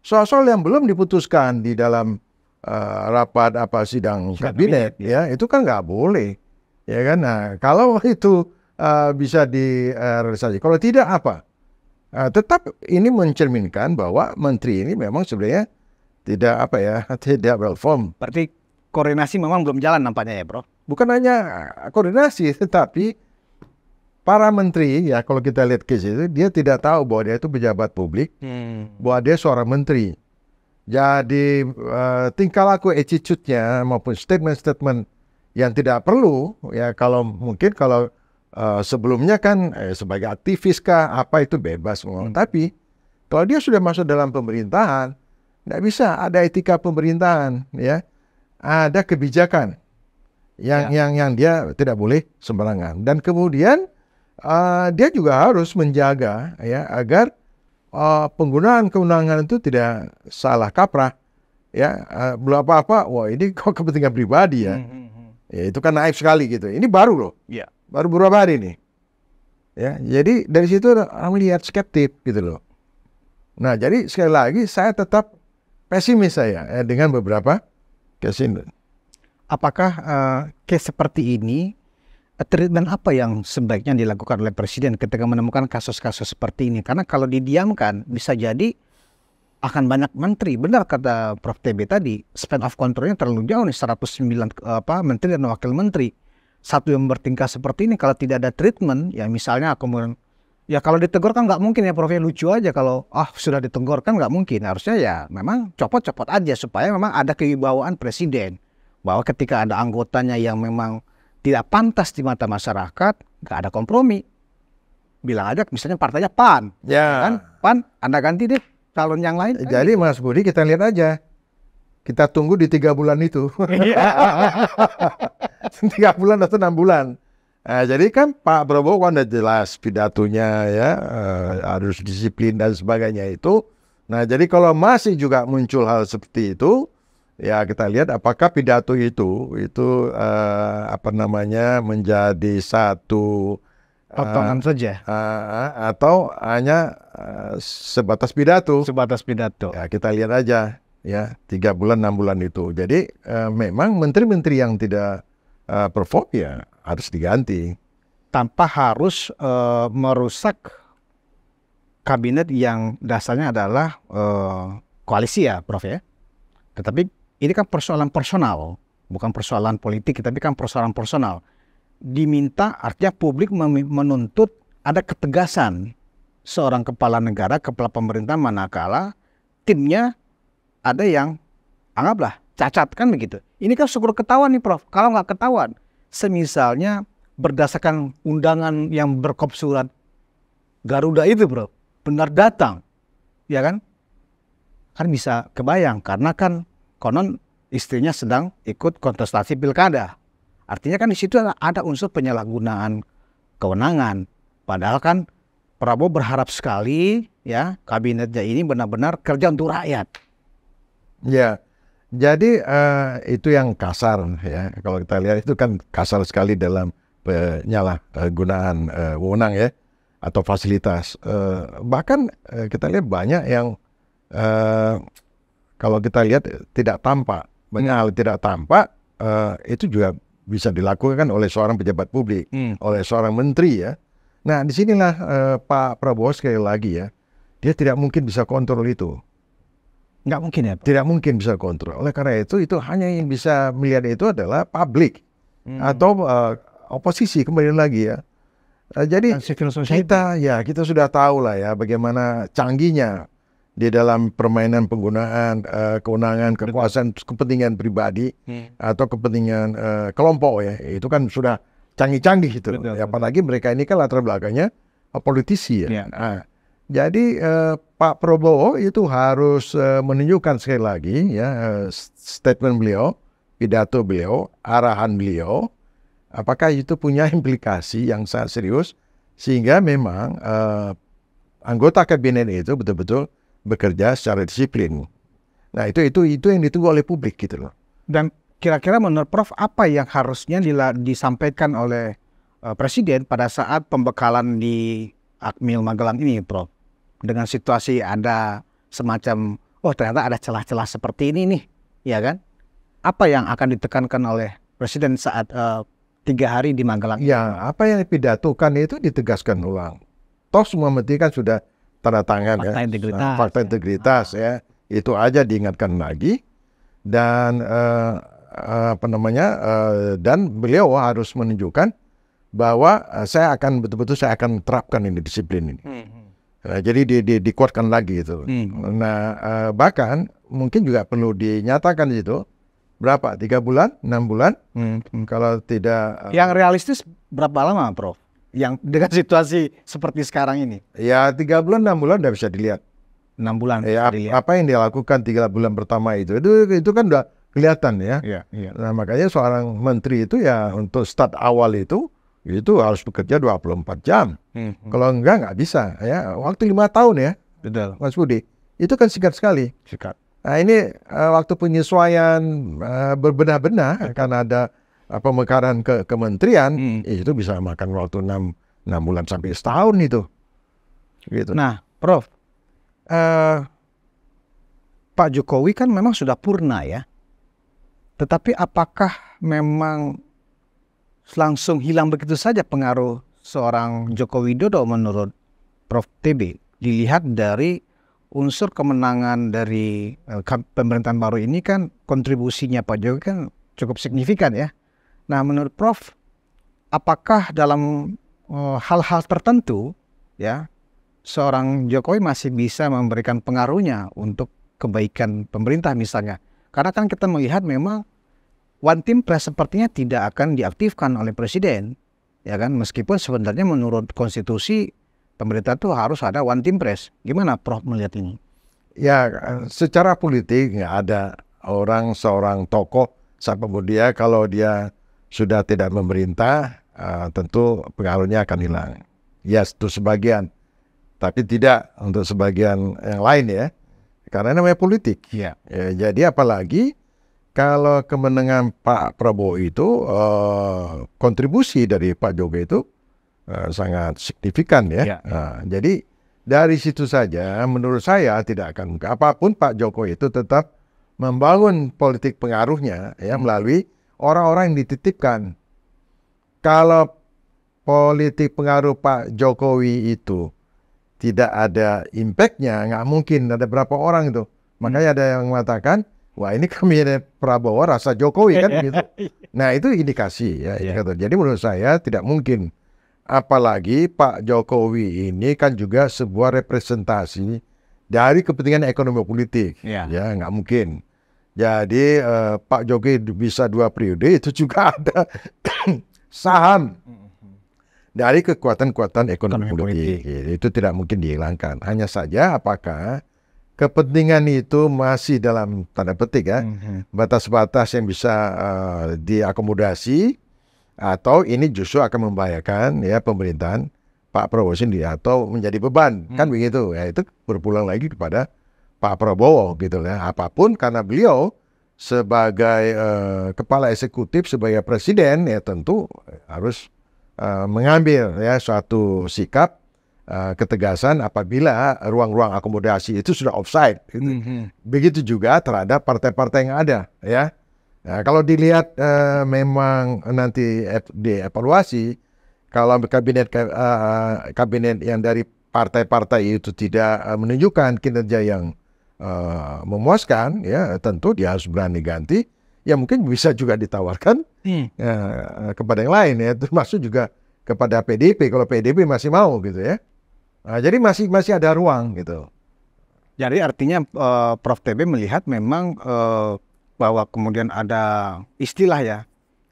soal-soal yang belum diputuskan di dalam uh, rapat apa sidang kabinet, kabinet iya. ya itu kan nggak boleh ya kan nah kalau itu uh, bisa direalisasi uh, kalau tidak apa uh, tetap ini mencerminkan bahwa menteri ini memang sebenarnya tidak apa ya tidak well form. Berarti koordinasi memang belum jalan nampaknya ya bro. Bukan hanya ah, koordinasi, tetapi para menteri ya kalau kita lihat case itu dia tidak tahu bahwa dia itu pejabat publik, hmm. bahwa dia seorang menteri. Jadi uh, tingkah laku attitude-nya maupun statement-statement yang tidak perlu ya kalau mungkin kalau uh, sebelumnya kan eh, sebagai aktivis kah apa itu bebas Hmm. Tapi kalau dia sudah masuk dalam pemerintahan, tidak bisa ada etika pemerintahan ya ada kebijakan yang ya. yang yang dia tidak boleh sembarangan dan kemudian uh, dia juga harus menjaga ya agar uh, penggunaan kewenangan itu tidak salah kaprah ya uh, apa-apa wah ini kok kepentingan pribadi ya hmm, hmm, hmm. ya itu kan naif sekali gitu ini baru loh ya. baru beberapa hari ini ya jadi dari situ orang melihat skeptik gitu loh nah jadi sekali lagi saya tetap pesimis saya ya, dengan beberapa case Apakah uh, eh, case seperti ini eh, treatment apa yang sebaiknya dilakukan oleh presiden ketika menemukan kasus-kasus seperti ini? Karena kalau didiamkan bisa jadi akan banyak menteri. Benar kata Prof TB tadi, span of controlnya terlalu jauh nih 109 apa menteri dan wakil menteri. Satu yang bertingkah seperti ini kalau tidak ada treatment ya misalnya kemudian Ya kalau ditegur kan nggak mungkin ya Prof ya lucu aja kalau ah sudah ditegur kan nggak mungkin harusnya ya memang copot-copot aja supaya memang ada kewibawaan presiden bahwa ketika ada anggotanya yang memang tidak pantas di mata masyarakat nggak ada kompromi bilang aja misalnya partainya PAN ya, ya kan PAN Anda ganti deh calon yang lain jadi kan? Mas Budi kita lihat aja kita tunggu di tiga bulan itu iya. tiga bulan atau enam bulan Nah, jadi kan Pak Prabowo kan udah jelas pidatonya ya uh, harus disiplin dan sebagainya itu. Nah jadi kalau masih juga muncul hal seperti itu, ya kita lihat apakah pidato itu itu uh, apa namanya menjadi satu potongan uh, saja uh, atau hanya uh, sebatas pidato. Sebatas pidato. Ya kita lihat aja ya tiga bulan enam bulan itu. Jadi uh, memang menteri-menteri yang tidak uh, perform ya harus diganti tanpa harus uh, merusak kabinet yang dasarnya adalah uh, koalisi ya, Prof ya. Tetapi ini kan persoalan personal, bukan persoalan politik, tapi kan persoalan personal. Diminta artinya publik menuntut ada ketegasan seorang kepala negara, kepala pemerintah manakala timnya ada yang anggaplah cacat kan begitu. Ini kan syukur ketahuan nih Prof. Kalau nggak ketahuan, semisalnya berdasarkan undangan yang berkop surat Garuda itu bro, benar datang, ya kan? Kan bisa kebayang karena kan konon istrinya sedang ikut kontestasi pilkada. Artinya kan di situ ada, ada unsur penyalahgunaan kewenangan. Padahal kan Prabowo berharap sekali ya kabinetnya ini benar-benar kerja untuk rakyat. Ya. Jadi uh, itu yang kasar ya. Kalau kita lihat itu kan kasar sekali dalam penyalahgunaan uh, wewenang ya atau fasilitas. Uh, bahkan uh, kita lihat banyak yang uh, kalau kita lihat tidak tampak, banyak hmm. hal tidak tampak uh, itu juga bisa dilakukan oleh seorang pejabat publik, hmm. oleh seorang menteri ya. Nah, disinilah uh, Pak Prabowo sekali lagi ya, dia tidak mungkin bisa kontrol itu. Nggak mungkin ya? Tidak mungkin bisa kontrol. Oleh karena itu, itu hanya yang bisa melihat itu adalah publik hmm. atau uh, oposisi kembali lagi ya. Uh, jadi kita ya kita sudah tahu lah ya bagaimana canggihnya di dalam permainan penggunaan uh, kewenangan kekuasaan kepentingan pribadi hmm. atau kepentingan uh, kelompok ya itu kan sudah canggih-canggih itu. Ya, apalagi mereka ini kan latar belakangnya politisi ya, ya. Nah, jadi eh, Pak Prabowo itu harus eh, menunjukkan sekali lagi ya eh, statement beliau, pidato beliau, arahan beliau, apakah itu punya implikasi yang sangat serius sehingga memang eh, anggota kabinet itu betul-betul bekerja secara disiplin. Nah itu itu itu yang ditunggu oleh publik gitu loh. Dan kira-kira menurut Prof apa yang harusnya disampaikan oleh uh, Presiden pada saat pembekalan di Akmil Magelang ini, Prof? dengan situasi ada semacam oh ternyata ada celah-celah seperti ini nih ya kan apa yang akan ditekankan oleh presiden saat uh, tiga hari di Magelang ya apa yang dipidatukan itu ditegaskan ulang toh semua menteri kan sudah tanda tangan ya. Nah, fakta ya integritas, fakta ah. integritas ya. ya itu aja diingatkan lagi dan uh, apa namanya dan beliau harus menunjukkan bahwa saya akan betul-betul saya akan terapkan ini disiplin ini hmm, hmm. Nah, jadi di, di, dikuatkan lagi itu. Hmm. Nah, uh, bahkan mungkin juga perlu dinyatakan itu berapa tiga bulan, enam bulan. Hmm. hmm. Kalau tidak. Uh, Yang realistis berapa lama, Prof? Yang dengan situasi seperti sekarang ini? Ya tiga bulan, enam bulan sudah bisa dilihat. Enam bulan. Ya, dilihat. apa yang dia lakukan tiga bulan pertama itu, itu itu kan sudah kelihatan ya. Ya, Ya. Nah makanya seorang menteri itu ya untuk start awal itu itu harus bekerja 24 jam. Hmm, hmm. Kalau enggak nggak bisa ya. Waktu lima tahun ya. Betul. Mas Budi. Itu kan singkat sekali. Singkat. Nah, ini uh, waktu penyesuaian uh, berbenah-benah karena ada uh, pemekaran ke kementerian hmm. itu bisa makan waktu 6 enam bulan sampai setahun itu. Gitu. Nah, Prof. Uh, Pak Jokowi kan memang sudah purna ya. Tetapi apakah memang langsung hilang begitu saja pengaruh seorang Joko Widodo menurut Prof. TB dilihat dari unsur kemenangan dari eh, pemerintahan baru ini kan kontribusinya Pak Jokowi kan cukup signifikan ya. Nah menurut Prof, apakah dalam eh, hal-hal uh, hal -hal tertentu ya seorang Jokowi masih bisa memberikan pengaruhnya untuk kebaikan pemerintah misalnya? Karena kan kita melihat memang One Team Press sepertinya tidak akan diaktifkan oleh presiden, ya kan? Meskipun sebenarnya menurut konstitusi pemerintah itu harus ada One Team Press. Gimana Prof melihat ini? Ya, secara politik nggak ada orang seorang tokoh siapa dia kalau dia sudah tidak memerintah uh, tentu pengaruhnya akan hilang. Ya, yes, itu sebagian, tapi tidak untuk sebagian yang lain ya, karena namanya politik. Ya. ya jadi apalagi kalau kemenangan Pak Prabowo itu uh, kontribusi dari Pak Jokowi itu eh, sangat signifikan ya. ya. Nah, jadi dari situ saja menurut saya tidak akan apapun Pak Jokowi itu tetap membangun politik pengaruhnya ya hmm. melalui orang-orang yang dititipkan. Kalau politik pengaruh Pak Jokowi itu tidak ada impactnya, nggak mungkin ada berapa orang itu. Hmm. Makanya hmm. ada yang mengatakan Wah ini kampanye Prabowo rasa Jokowi kan iya. gitu. Nah itu indikasi ya. Yeah. Jadi menurut saya tidak mungkin. Apalagi Pak Jokowi ini kan juga sebuah representasi dari kepentingan ekonomi politik. Yeah. Ya nggak mungkin. Jadi eh, Pak Jokowi bisa dua periode itu juga ada saham dari kekuatan-kekuatan ekonomi, ekonomi politik. politik. Itu tidak mungkin dihilangkan. Hanya saja apakah kepentingan itu masih dalam tanda petik ya mm-hmm. batas-batas yang bisa uh, diakomodasi atau ini justru akan membahayakan ya pemerintahan Pak Prabowo sendiri atau menjadi beban mm. kan begitu ya itu berpulang lagi kepada Pak Prabowo gitu ya apapun karena beliau sebagai uh, kepala eksekutif sebagai presiden ya tentu harus uh, mengambil ya suatu sikap uh, ketegasan apabila ruang-ruang akomodasi itu sudah offside. Gitu. Mm -hmm. Begitu juga terhadap partai-partai yang ada, ya. Nah, kalau dilihat uh, memang nanti dievaluasi, kalau kabinet uh, kabinet yang dari partai-partai itu tidak menunjukkan kinerja yang uh, memuaskan, ya tentu dia harus berani ganti. Ya mungkin bisa juga ditawarkan hmm. uh, kepada yang lain ya, termasuk juga kepada PDP kalau PDP masih mau gitu ya. Nah, jadi masih masih ada ruang gitu. Jadi artinya uh, Prof TB melihat memang uh, bahwa kemudian ada istilah ya.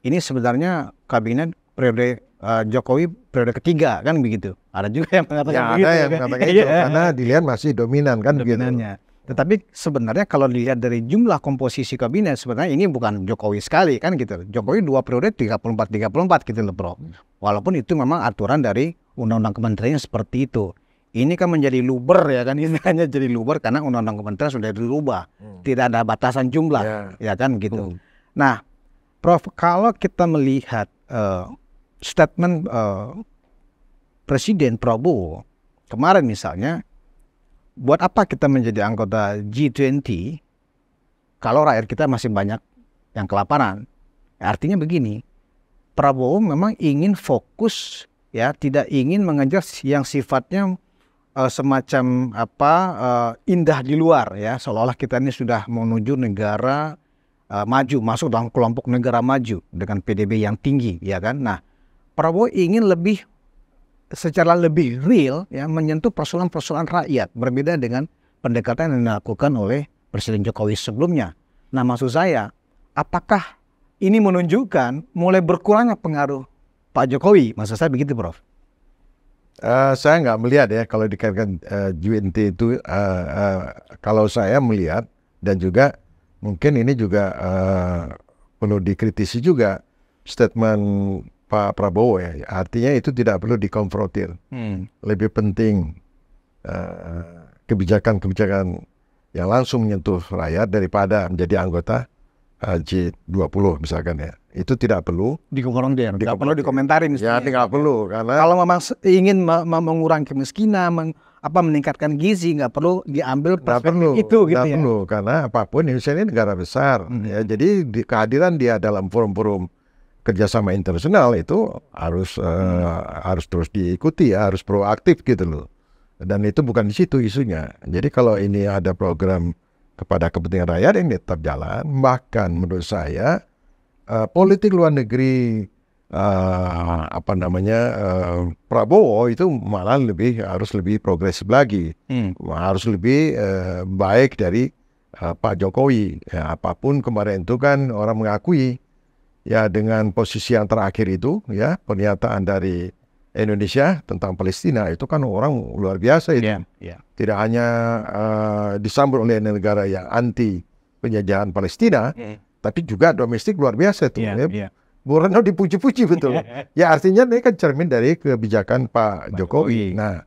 Ini sebenarnya kabinet periode uh, Jokowi periode ketiga kan begitu. Ada juga yang mengatakan ya, begitu. Ada yang ya kan? mengatakan iya. itu karena dilihat masih dominan kan gitu. Dominannya. Gitu. Tetapi sebenarnya kalau dilihat dari jumlah komposisi kabinet sebenarnya ini bukan Jokowi sekali kan gitu. Jokowi dua periode 34 34 gitu loh, Bro. Hmm. Walaupun itu memang aturan dari undang-undang kementeriannya seperti itu ini kan menjadi luber ya kan ini hanya jadi luber karena undang-undang kementerian sudah dirubah hmm. tidak ada batasan jumlah yeah. ya kan gitu hmm. nah prof kalau kita melihat uh, statement uh, presiden prabowo kemarin misalnya buat apa kita menjadi anggota G20 kalau rakyat kita masih banyak yang kelaparan artinya begini Prabowo memang ingin fokus ya tidak ingin mengejar yang sifatnya uh, semacam apa uh, indah di luar ya seolah-olah kita ini sudah menuju negara uh, maju masuk dalam kelompok negara maju dengan PDB yang tinggi ya kan nah Prabowo ingin lebih secara lebih real ya menyentuh persoalan-persoalan rakyat berbeda dengan pendekatan yang dilakukan oleh Presiden Jokowi sebelumnya nah maksud saya apakah ini menunjukkan mulai berkurangnya pengaruh Pak Jokowi maksud saya begitu Prof Eh, saya nggak melihat ya kalau dikaitkan uh, g itu uh, uh, kalau saya melihat dan juga mungkin ini juga uh, perlu dikritisi juga statement Pak Prabowo ya artinya itu tidak perlu dikonfrontir hmm. lebih penting kebijakan-kebijakan uh, kebijakan -kebijakan yang langsung menyentuh rakyat daripada menjadi anggota c J20 misalkan ya. Itu tidak perlu dia Tidak perlu dikomentarin. Ya, tidak perlu karena kalau memang ingin mengurangi kemiskinan, meng apa meningkatkan gizi nggak perlu diambil perspektif perlu, itu gitu ya. perlu karena apapun Indonesia ini negara besar hmm. ya jadi di, kehadiran dia dalam forum-forum kerjasama internasional itu harus eh, hmm. uh, harus terus diikuti ya, harus proaktif gitu loh dan itu bukan di situ isunya jadi kalau ini ada program kepada kepentingan rakyat ini tetap jalan. Bahkan menurut saya uh, politik luar negeri uh, apa namanya uh, Prabowo itu malah lebih harus lebih progresif lagi, hmm. harus lebih uh, baik dari uh, Pak Jokowi. Ya, apapun kemarin itu kan orang mengakui ya dengan posisi yang terakhir itu ya pernyataan dari Indonesia tentang Palestina itu kan orang luar biasa itu. Yeah, yeah. Tidak hanya uh, disambut oleh negara yang anti penjajahan Palestina, yeah. Ya. tapi juga domestik luar biasa itu. Yeah, ya. yeah. Ya. Bu dipuji-puji betul. ya artinya ini kan cermin dari kebijakan Pak, Pak Jokowi. Jokowi. Nah,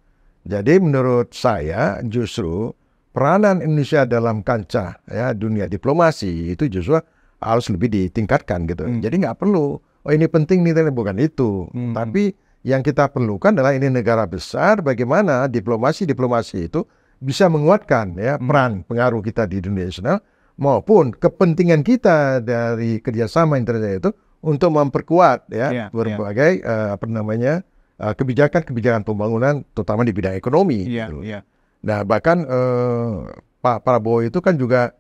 jadi menurut saya justru peranan Indonesia dalam kancah ya dunia diplomasi itu justru harus lebih ditingkatkan gitu. Hmm. Jadi nggak perlu oh ini penting nih bukan itu, hmm. tapi yang kita perlukan adalah ini negara besar, bagaimana diplomasi-diplomasi itu bisa menguatkan ya hmm. peran pengaruh kita di dunia internasional maupun kepentingan kita dari kerjasama internasional itu untuk memperkuat ya yeah, iya. berbagai yeah. Uh, apa namanya eh, kebijakan-kebijakan uh, pembangunan terutama di bidang ekonomi. Yeah, gitu. yeah. Iya. Nah bahkan uh, Pak Prabowo itu kan juga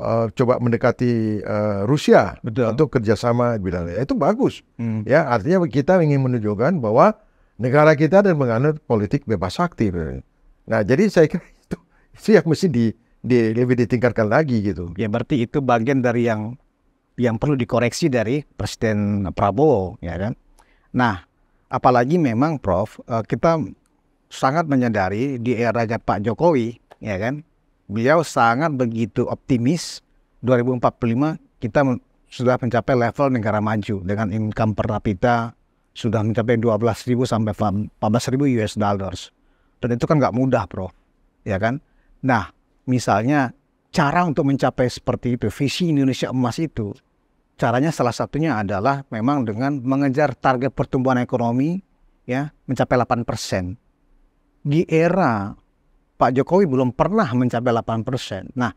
uh, coba mendekati uh, Rusia Betul. untuk kerjasama bilateral ya, itu bagus hmm. ya artinya kita ingin menunjukkan bahwa negara kita dan menganut politik bebas aktif nah jadi saya kira itu itu yang mesti di, di lebih ditingkatkan lagi gitu ya berarti itu bagian dari yang yang perlu dikoreksi dari Presiden Prabowo ya kan nah apalagi memang Prof eh, kita sangat menyadari di era Pak Jokowi ya kan beliau sangat begitu optimis 2045 kita sudah mencapai level negara maju dengan income per capita sudah mencapai 12.000 sampai 14.000 US dollars. Dan itu kan nggak mudah, bro. Ya kan? Nah, misalnya cara untuk mencapai seperti itu, visi Indonesia emas itu, caranya salah satunya adalah memang dengan mengejar target pertumbuhan ekonomi ya mencapai 8%. Di era Pak Jokowi belum pernah mencapai 8 persen. Nah,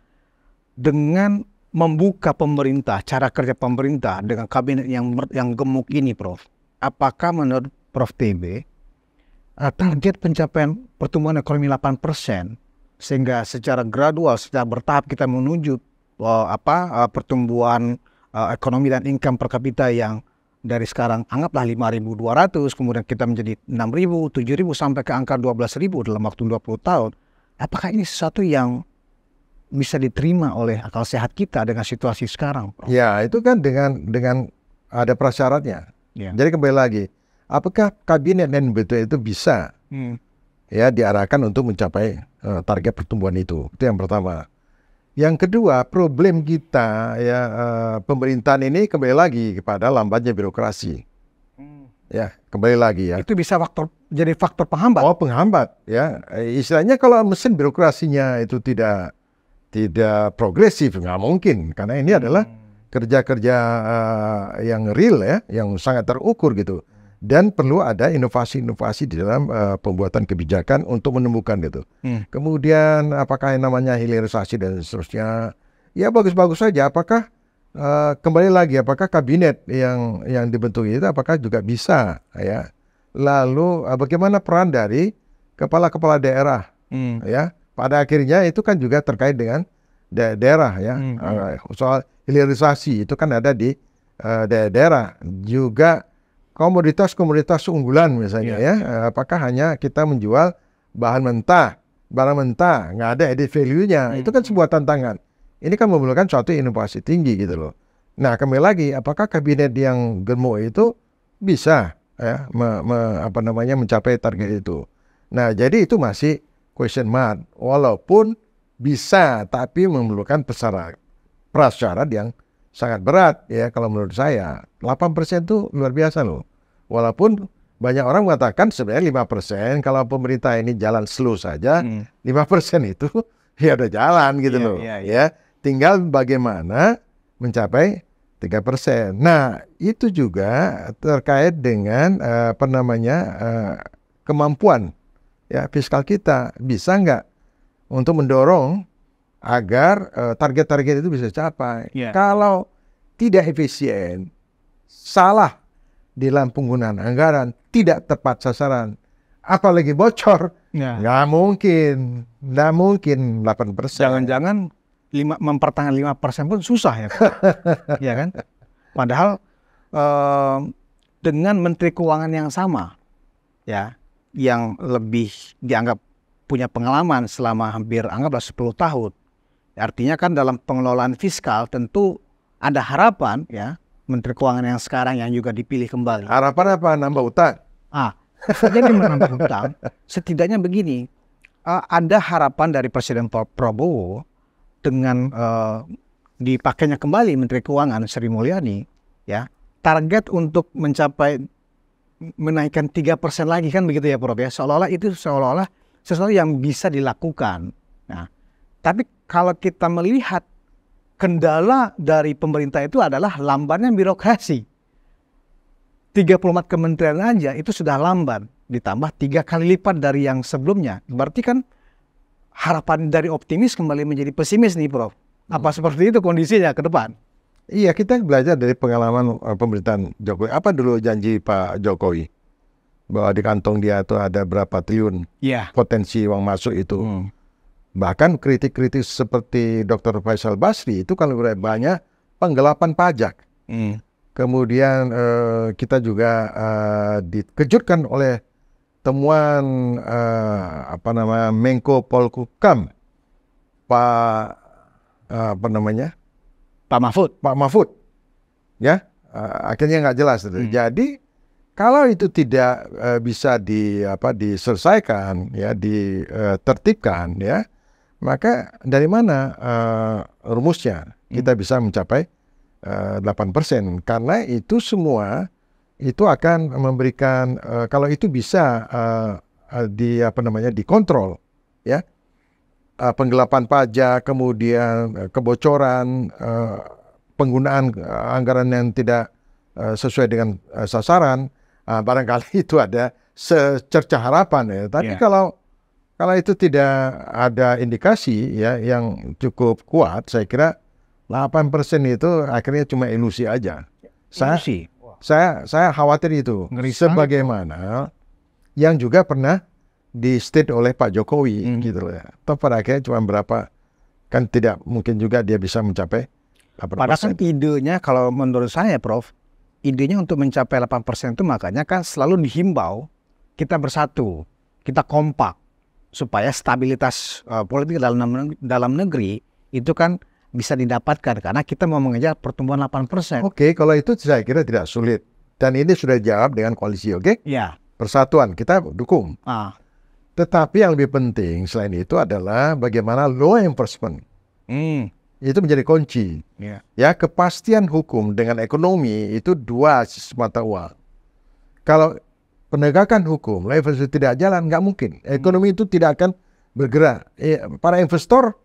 dengan membuka pemerintah, cara kerja pemerintah dengan kabinet yang yang gemuk ini, Prof. Apakah menurut Prof TB eh, target pencapaian pertumbuhan ekonomi 8 persen sehingga secara gradual, secara bertahap kita menuju uh, apa eh, pertumbuhan uh, ekonomi dan income per kapita yang dari sekarang anggaplah 5.200 kemudian kita menjadi 6.000, 7.000 sampai ke angka 12.000 dalam waktu 20 tahun apakah ini sesuatu yang bisa diterima oleh akal sehat kita dengan situasi sekarang? Bro? Ya, itu kan dengan dengan ada prasyaratnya. Ya. Jadi kembali lagi, apakah kabinet dan betul itu bisa hmm. ya diarahkan untuk mencapai uh, target pertumbuhan itu? Itu yang pertama. Yang kedua, problem kita ya uh, pemerintahan ini kembali lagi kepada lambatnya birokrasi. Ya, kembali lagi ya. Itu bisa faktor jadi faktor penghambat. Oh, penghambat ya. Istilahnya kalau mesin birokrasinya itu tidak tidak progresif nggak mungkin karena ini adalah hmm. kerja-kerja uh, yang real ya, yang sangat terukur gitu. Dan perlu ada inovasi-inovasi di dalam uh, pembuatan kebijakan untuk menemukan gitu. Hmm. Kemudian apakah yang namanya hilirisasi dan seterusnya? Ya bagus-bagus saja. Apakah uh, kembali lagi apakah kabinet yang yang dibentuk itu apakah juga bisa ya lalu uh, bagaimana peran dari kepala-kepala daerah hmm. ya pada akhirnya itu kan juga terkait dengan da daerah ya hmm. Eh, soal hilirisasi itu kan ada di uh, da daerah juga komoditas-komoditas unggulan misalnya yeah. ya, ya. apakah hanya kita menjual bahan mentah barang mentah nggak ada edit value-nya hmm. itu kan sebuah tantangan ini kan memerlukan suatu inovasi tinggi gitu loh. Nah kembali lagi, apakah kabinet yang gemuk itu bisa ya me, me, apa namanya mencapai target itu? Nah jadi itu masih question mark. Walaupun bisa, tapi memerlukan pesara, prasyarat yang sangat berat ya kalau menurut saya. 8% itu luar biasa loh. Walaupun banyak orang mengatakan sebenarnya 5% kalau pemerintah ini jalan slow saja, hmm. 5% itu ya udah jalan gitu yeah, loh. Yeah, yeah. Ya Tinggal bagaimana mencapai tiga persen. Nah, itu juga terkait dengan uh, apa namanya uh, kemampuan ya fiskal kita bisa nggak untuk mendorong agar eh, target-target uh, itu bisa capai. Yeah. Kalau tidak efisien, salah di dalam penggunaan anggaran, tidak tepat sasaran, apalagi bocor, yeah. mungkin, nggak mungkin 8 persen. Jangan-jangan lima, mempertahankan lima persen pun susah ya, ya kan? Padahal eh, dengan Menteri Keuangan yang sama, ya, yang lebih dianggap punya pengalaman selama hampir anggaplah 10 tahun, artinya kan dalam pengelolaan fiskal tentu ada harapan ya Menteri Keuangan yang sekarang yang juga dipilih kembali. Harapan apa? Nambah utang? Ah, jadi menambah utang. Setidaknya begini, uh, ada harapan dari Presiden Prabowo dengan uh, dipakainya kembali Menteri Keuangan Sri Mulyani ya target untuk mencapai menaikkan tiga persen lagi kan begitu ya Prof ya seolah-olah itu seolah-olah sesuatu yang bisa dilakukan nah tapi kalau kita melihat kendala dari pemerintah itu adalah lambannya birokrasi 34 kementerian aja itu sudah lambat ditambah tiga kali lipat dari yang sebelumnya berarti kan harapan dari optimis kembali menjadi pesimis nih Prof. Apa hmm. seperti itu kondisinya ke depan? Iya, kita belajar dari pengalaman eh, pemerintahan Jokowi. Apa dulu janji Pak Jokowi? Bahwa di kantong dia itu ada berapa triliun yeah. potensi uang masuk itu. Hmm. Bahkan kritik-kritik seperti Dr. Faisal Basri itu kalau banyak penggelapan pajak. Hmm. Kemudian uh, kita juga uh, dikejutkan oleh temuan uh, apa namanya Menko Polkukam Pak uh, apa namanya Pak Mahfud Pak Mahfud ya uh, akhirnya nggak jelas Hmm. Jadi kalau itu tidak uh, bisa di apa diselesaikan ya ditertibkan uh, ya maka dari mana uh, rumusnya hmm. kita bisa mencapai uh, 8% karena itu semua itu akan memberikan uh, kalau itu bisa uh, di apa namanya dikontrol ya uh, penggelapan pajak kemudian uh, kebocoran uh, penggunaan uh, anggaran yang tidak uh, sesuai dengan uh, sasaran uh, barangkali itu ada secerca harapan ya tapi yeah. kalau kalau itu tidak ada indikasi ya yang cukup kuat saya kira 8% itu akhirnya cuma ilusi aja. Ilusi. Saya, saya saya khawatir itu. Ngeri Sebagaimana yang juga pernah di state oleh Pak Jokowi hmm. gitu loh ya. Atau pada akhirnya cuma berapa kan tidak mungkin juga dia bisa mencapai Padahal kan idenya kalau menurut saya Prof, idenya untuk mencapai 8% itu makanya kan selalu dihimbau kita bersatu, kita kompak supaya stabilitas uh, politik dalam dalam negeri itu kan bisa didapatkan karena kita mau mengejar pertumbuhan 8%. Oke, okay, kalau itu saya kira tidak sulit. Dan ini sudah dijawab dengan koalisi, oke? Okay? Iya. Persatuan kita dukung. Ah. Tetapi yang lebih penting selain itu adalah bagaimana law enforcement. Hmm. Itu menjadi kunci. Yeah. Ya, kepastian hukum dengan ekonomi itu dua sisi mata uang. Kalau penegakan hukum, law enforcement tidak jalan, nggak mungkin. Ekonomi hmm. itu tidak akan bergerak. Eh, para investor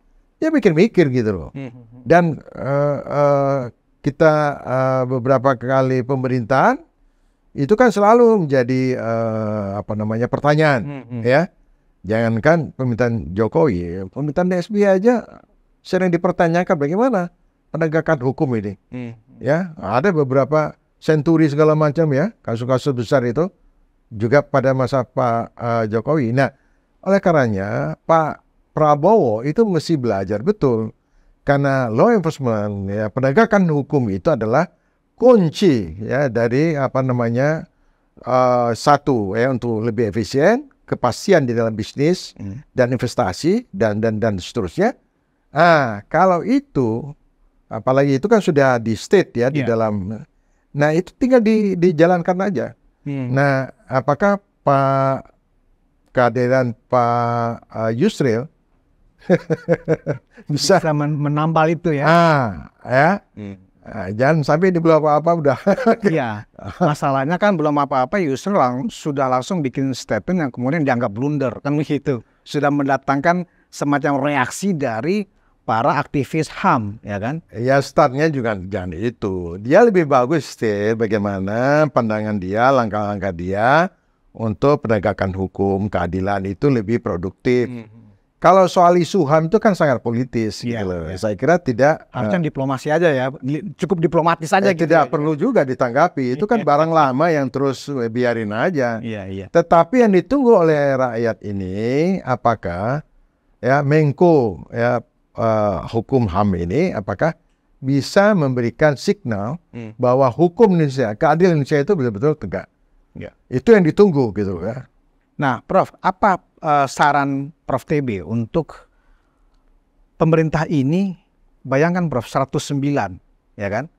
dia mikir-mikir gitu loh. Hmm. Dan uh, uh, kita uh, beberapa kali pemerintahan itu kan selalu menjadi uh, apa namanya pertanyaan, hmm, hmm. ya. Jangankan pemerintahan Jokowi, pemerintahan SBY aja sering dipertanyakan bagaimana penegakan hukum ini, hmm. ya. Ada beberapa senturi segala macam ya kasus-kasus besar itu juga pada masa Pak uh, Jokowi. Nah, oleh karenanya Pak Prabowo itu mesti belajar betul karena law enforcement ya penegakan hukum itu adalah kunci ya dari apa namanya uh, satu ya untuk lebih efisien kepastian di dalam bisnis hmm. dan investasi dan dan dan seterusnya. Ah kalau itu apalagi itu kan sudah di state ya yeah. di ya. dalam. Nah itu tinggal di dijalankan aja. Hmm. Nah apakah Pak kehadiran Pak uh, Yusril bisa, bisa men menampal itu ya. Ah, ya. Hmm. Nah, jangan sampai di belum apa-apa udah. Iya. Masalahnya kan belum apa-apa user lang sudah langsung bikin statement yang kemudian dianggap blunder kan begitu. Sudah mendatangkan semacam reaksi dari para aktivis HAM, ya kan? Ya startnya juga jangan itu. Dia lebih bagus sih bagaimana pandangan dia, langkah-langkah dia untuk penegakan hukum, keadilan itu lebih produktif. Hmm. Kalau soal isu HAM itu kan sangat politis yeah, gitu iya, loh. Yeah. Saya kira tidak harusnya uh, diplomasi aja ya, cukup diplomatis aja. eh, gitu. Tidak ya. perlu juga ditanggapi. Itu kan iya. barang lama yang terus eh, biarin aja. Iya, yeah, iya. Tetapi yang ditunggu oleh rakyat ini apakah ya Menko ya uh, hukum HAM ini apakah bisa memberikan signal hmm. bahwa hukum Indonesia, keadilan Indonesia itu betul-betul tegak. Ya. Itu yang ditunggu gitu ya. Nah, Prof, apa Eh, saran Prof TB untuk pemerintah ini bayangkan Prof 109 ya kan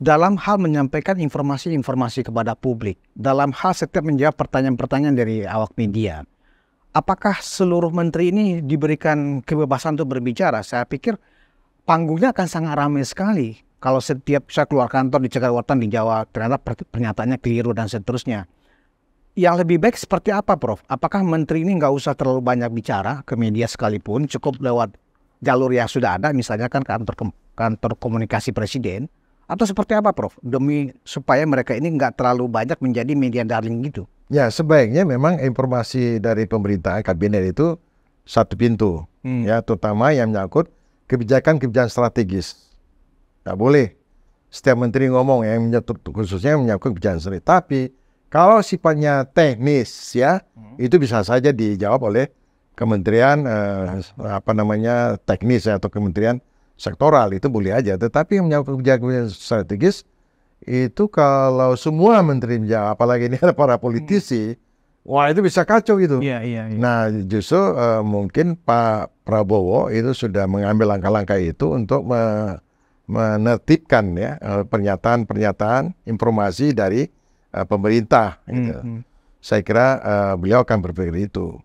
dalam hal menyampaikan informasi-informasi kepada publik, dalam hal setiap menjawab pertanyaan-pertanyaan dari awak media. Apakah seluruh menteri ini diberikan kebebasan untuk berbicara? Saya pikir panggungnya akan sangat ramai sekali kalau setiap saya keluar kantor di Jakarta di Jawa ternyata pernyataannya keliru dan seterusnya yang lebih baik seperti apa Prof? Apakah menteri ini nggak usah terlalu banyak bicara ke media sekalipun, cukup lewat jalur yang sudah ada, misalnya kan kantor kantor komunikasi presiden, atau seperti apa Prof? Demi supaya mereka ini nggak terlalu banyak menjadi media darling gitu. Ya sebaiknya memang informasi dari pemerintah kabinet itu satu pintu, hmm. ya terutama yang menyangkut kebijakan-kebijakan strategis. Nggak boleh setiap menteri ngomong yang menyangkut khususnya menyangkut kebijakan strategis. Tapi kalau sifatnya teknis ya, hmm. itu bisa saja dijawab oleh kementerian eh, apa namanya teknis ya, atau kementerian sektoral itu boleh aja. Tetapi yang menyangkut kebijakan strategis itu kalau semua menteri menjawab, apalagi ini ada para politisi, hmm. wah itu bisa kacau gitu. yeah, yeah, yeah. Nah justru eh, mungkin Pak Prabowo itu sudah mengambil langkah-langkah itu untuk me menertibkan ya eh, pernyataan-pernyataan informasi dari uh, pemerintah. Hmm, gitu. Hmm. Saya kira uh, beliau akan berpikir itu.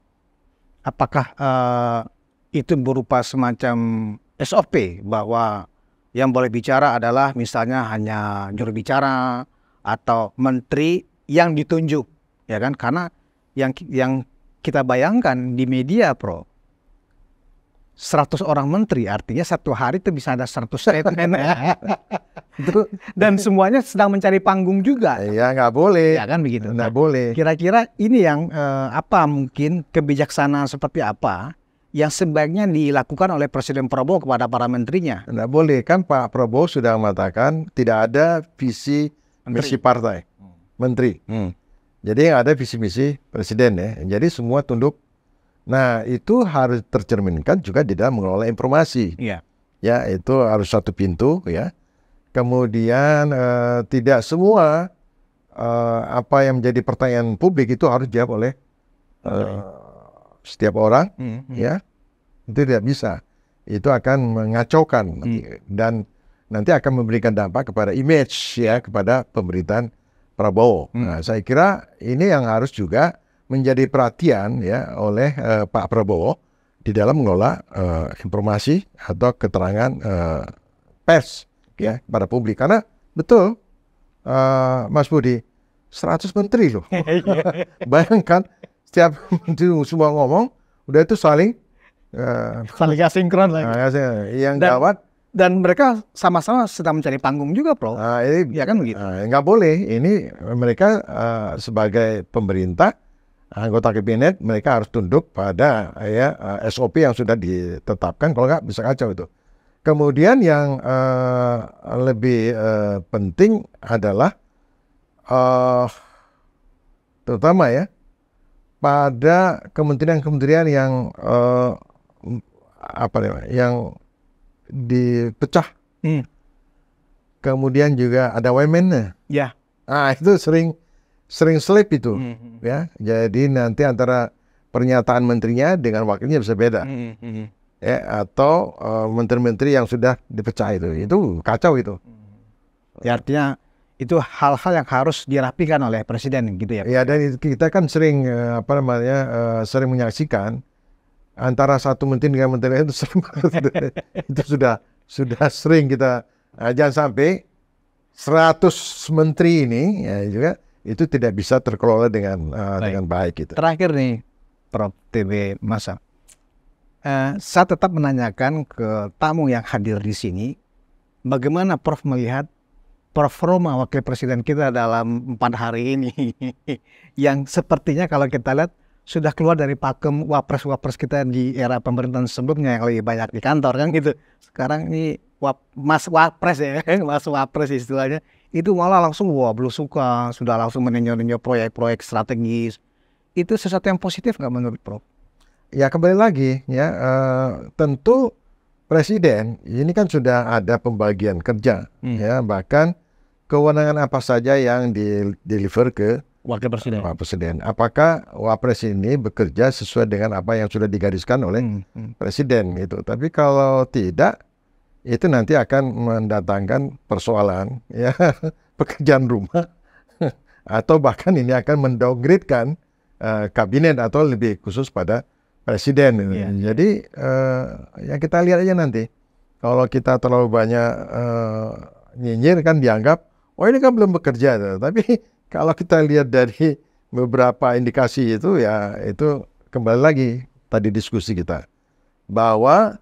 Apakah uh, itu berupa semacam SOP bahwa yang boleh bicara adalah misalnya hanya juru bicara atau menteri yang ditunjuk ya kan karena yang yang kita bayangkan di media pro 100 orang menteri artinya satu hari itu bisa ada 100 statement ya. dan semuanya sedang mencari panggung juga iya nggak boleh ya kan begitu nggak nah, boleh kira-kira ini yang eh, apa mungkin kebijaksanaan seperti apa yang sebaiknya dilakukan oleh Presiden Prabowo kepada para menterinya nggak boleh kan Pak Prabowo sudah mengatakan tidak ada visi menteri. misi partai hmm. menteri hmm. jadi yang ada visi misi presiden ya jadi semua tunduk Nah, itu harus tercerminkan juga di dalam mengelola informasi. Iya. Ya, itu harus satu pintu ya. Kemudian eh, tidak semua eh, apa yang menjadi pertanyaan publik itu harus dijawab oleh eh, okay. setiap orang mm -hmm. ya. Itu tidak bisa. Itu akan mengacaukan mm. dan nanti akan memberikan dampak kepada image ya kepada pemerintahan Prabowo. Mm. Nah, saya kira ini yang harus juga menjadi perhatian ya oleh uh, Pak Prabowo di dalam mengelola uh, informasi atau keterangan uh, pers ya pada publik karena betul uh, Mas Budi 100 menteri loh iya. bayangkan setiap menteri semua ngomong udah itu saling uh, saling asinkron lagi uh, nah, yang dan, gawat dan mereka sama-sama sedang mencari panggung juga, Bro. Uh, nah, ini, ya kan begitu. Uh, nggak boleh. Ini mereka uh, sebagai pemerintah anggota kabinet mereka harus tunduk pada ya eh, SOP yang sudah ditetapkan kalau nggak bisa kacau itu. Kemudian yang uh, lebih uh, penting adalah uh, terutama ya pada kementerian-kementerian yang uh, apa ya yang dipecah. Hmm. Kemudian juga ada women Ya. Ah itu sering sering slip itu mm -hmm. ya jadi nanti antara pernyataan menterinya dengan wakilnya bisa beda mm -hmm. ya atau eh, menteri-menteri uh, yang sudah dipecah itu itu kacau itu ya artinya itu hal-hal yang harus dirapikan oleh presiden gitu ya ya dan kita kan sering eh, apa namanya uh, sering menyaksikan antara satu menteri dengan menteri lain itu sering itu sudah sudah sering kita uh, jangan sampai 100 menteri ini ya juga itu tidak bisa terkelola dengan uh, baik. dengan baik gitu. Terakhir nih, Prof. TV Masa, uh, saya tetap menanyakan ke tamu yang hadir di sini, bagaimana Prof melihat performa wakil presiden kita dalam empat hari ini yang sepertinya kalau kita lihat sudah keluar dari pakem wapres-wapres kita di era pemerintahan sebelumnya yang lebih banyak di kantor kan gitu. Sekarang ini wap, mas wapres ya, mas wapres istilahnya itu malah langsung wah belum suka sudah langsung meninjau ninjau proyek-proyek strategis itu sesuatu yang positif nggak menurut Prof? Ya kembali lagi ya uh, tentu presiden ini kan sudah ada pembagian kerja hmm. ya bahkan kewenangan apa saja yang di deliver ke wakil presiden. Wakil presiden. Apakah wapres ini bekerja sesuai dengan apa yang sudah digariskan oleh hmm. Hmm. presiden gitu? Tapi kalau tidak itu nanti akan mendatangkan persoalan ya pekerjaan rumah atau bahkan ini akan mendowngradekan uh, kabinet atau lebih khusus pada presiden. Yeah. Jadi uh, ya kita lihat aja nanti. Kalau kita terlalu banyak uh, nyinyir kan dianggap oh ini kan belum bekerja. Tapi kalau kita lihat dari beberapa indikasi itu ya itu kembali lagi tadi diskusi kita bahwa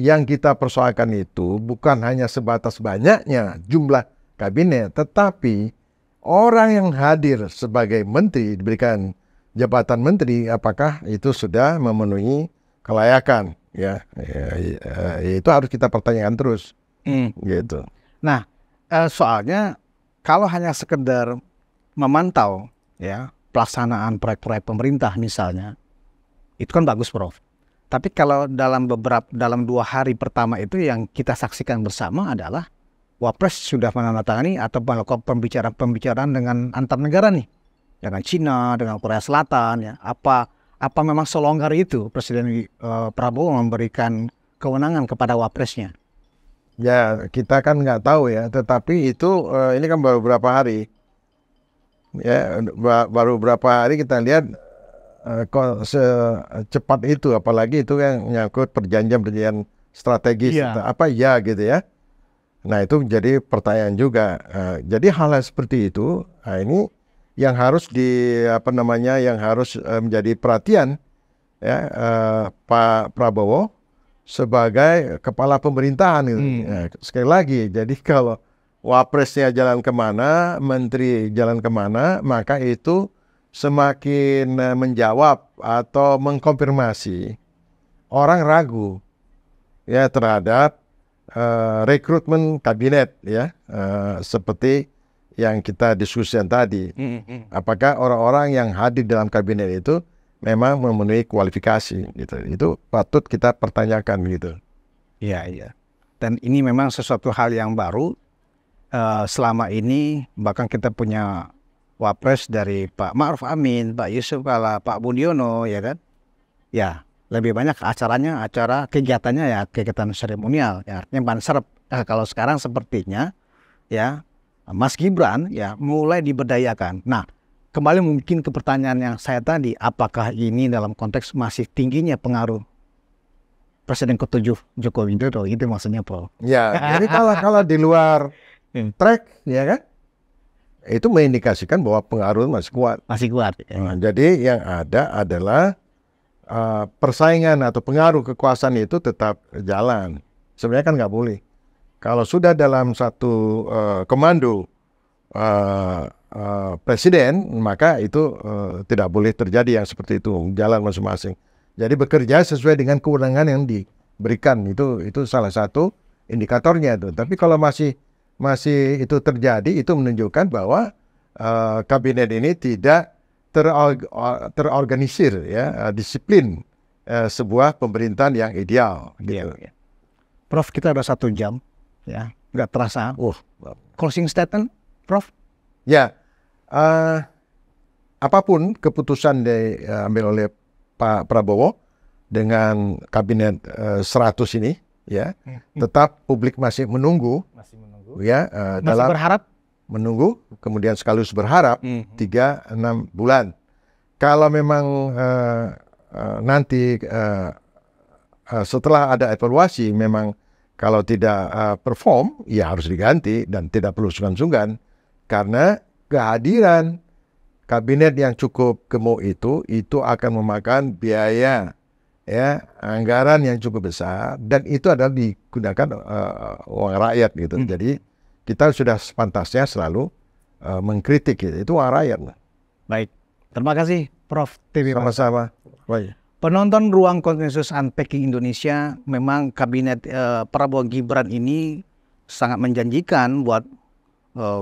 yang kita persoalkan itu bukan hanya sebatas banyaknya jumlah kabinet, tetapi orang yang hadir sebagai menteri diberikan jabatan menteri apakah itu sudah memenuhi kelayakan ya, ya, ya, ya itu harus kita pertanyakan terus hmm. gitu. Nah, eh, soalnya kalau hanya sekedar memantau ya pelaksanaan proyek-proyek pemerintah misalnya, itu kan bagus, Prof. Tapi kalau dalam beberapa dalam dua hari pertama itu yang kita saksikan bersama adalah Wapres sudah menandatangani atau melakukan pembicaraan-pembicaraan dengan antar negara nih, dengan Cina, dengan Korea Selatan. Ya. Apa apa memang selonggar itu Presiden uh, Prabowo memberikan kewenangan kepada Wapresnya? Ya kita kan nggak tahu ya, tetapi itu uh, ini kan baru berapa hari, ya baru berapa hari kita lihat Eh, secepat eh, itu apalagi itu yang menyangkut perjanjian-perjanjian strategis yeah. apa ya gitu ya nah itu menjadi pertanyaan juga uh, jadi hal, hal seperti itu nah ini yang harus di apa namanya yang harus menjadi perhatian ya uh, Pak Prabowo sebagai kepala pemerintahan gitu. hmm. ya, sekali lagi jadi kalau wapresnya jalan kemana menteri jalan kemana maka itu semakin eh, menjawab atau mengkonfirmasi orang ragu ya terhadap uh, rekrutmen kabinet ya uh, seperti yang kita diskusikan tadi. Hmm, hmm. Apakah orang-orang yang hadir dalam kabinet itu memang memenuhi kualifikasi gitu. Itu patut kita pertanyakan gitu. ya ya Dan ini memang sesuatu hal yang baru. Uh, selama ini bahkan kita punya wapres dari Pak Ma'ruf Amin, Pak Yusuf Kala, Pak Budiono ya kan. Ya, lebih banyak acaranya, acara kegiatannya ya kegiatan seremonial ya artinya banserep. Nah, kalau sekarang sepertinya ya Mas Gibran ya mulai diberdayakan. Nah, kembali mungkin ke pertanyaan yang saya tadi, apakah ini dalam konteks masih tingginya pengaruh Presiden ketujuh Joko Widodo itu maksudnya Paul? Ya, jadi kalau kalau di luar hmm. track ya kan itu mengindikasikan bahwa pengaruh masih kuat. Masih kuat. Ya. Nah, jadi yang ada adalah uh, persaingan atau pengaruh kekuasaan itu tetap jalan. Sebenarnya kan nggak boleh. Kalau sudah dalam satu uh, komando uh, uh, presiden, maka itu uh, tidak boleh terjadi yang seperti itu jalan masing-masing. Jadi bekerja sesuai dengan kewenangan yang diberikan itu itu salah satu indikatornya itu. Tapi kalau masih masih itu terjadi itu menunjukkan bahwa uh, kabinet ini tidak terorg terorganisir ya uh, disiplin uh, sebuah pemerintahan yang ideal gitu. Iya, iya. Prof kita ada satu jam ya nggak terasa. Uh, closing statement, Prof? Ya, uh, apapun keputusan diambil oleh Pak Prabowo dengan kabinet uh, 100 ini, ya, hmm. tetap publik masih menunggu, masih menunggu ya uh, Masih dalam berharap menunggu kemudian sekaligus berharap hmm. tiga hmm. enam bulan kalau memang uh, uh, nanti uh, uh, setelah ada evaluasi memang kalau tidak uh, perform ya harus diganti dan tidak perlu sungkan-sungkan karena kehadiran kabinet yang cukup gemuk itu itu akan memakan biaya ya anggaran yang cukup besar dan itu adalah digunakan uh, uang rakyat gitu. Hmm. Jadi kita sudah sepantasnya selalu uh, mengkritik gitu. itu uang rakyat. Baik, terima kasih Prof. TV. Sama-sama. Baik. Penonton ruang konsensus Unpacking Indonesia memang kabinet eh, Prabowo Gibran ini sangat menjanjikan buat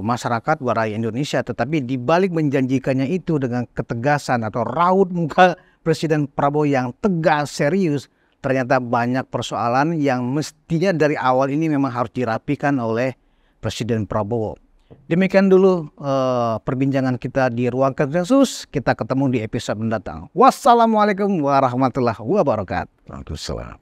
masyarakat warai Indonesia. Tetapi dibalik menjanjikannya itu dengan ketegasan atau raut muka Presiden Prabowo yang tegas, serius, ternyata banyak persoalan yang mestinya dari awal ini memang harus dirapikan oleh Presiden Prabowo. Demikian dulu uh, perbincangan kita di ruang khusus. Kita ketemu di episode mendatang. Wassalamualaikum warahmatullahi wabarakatuh. Waalaikumsalam.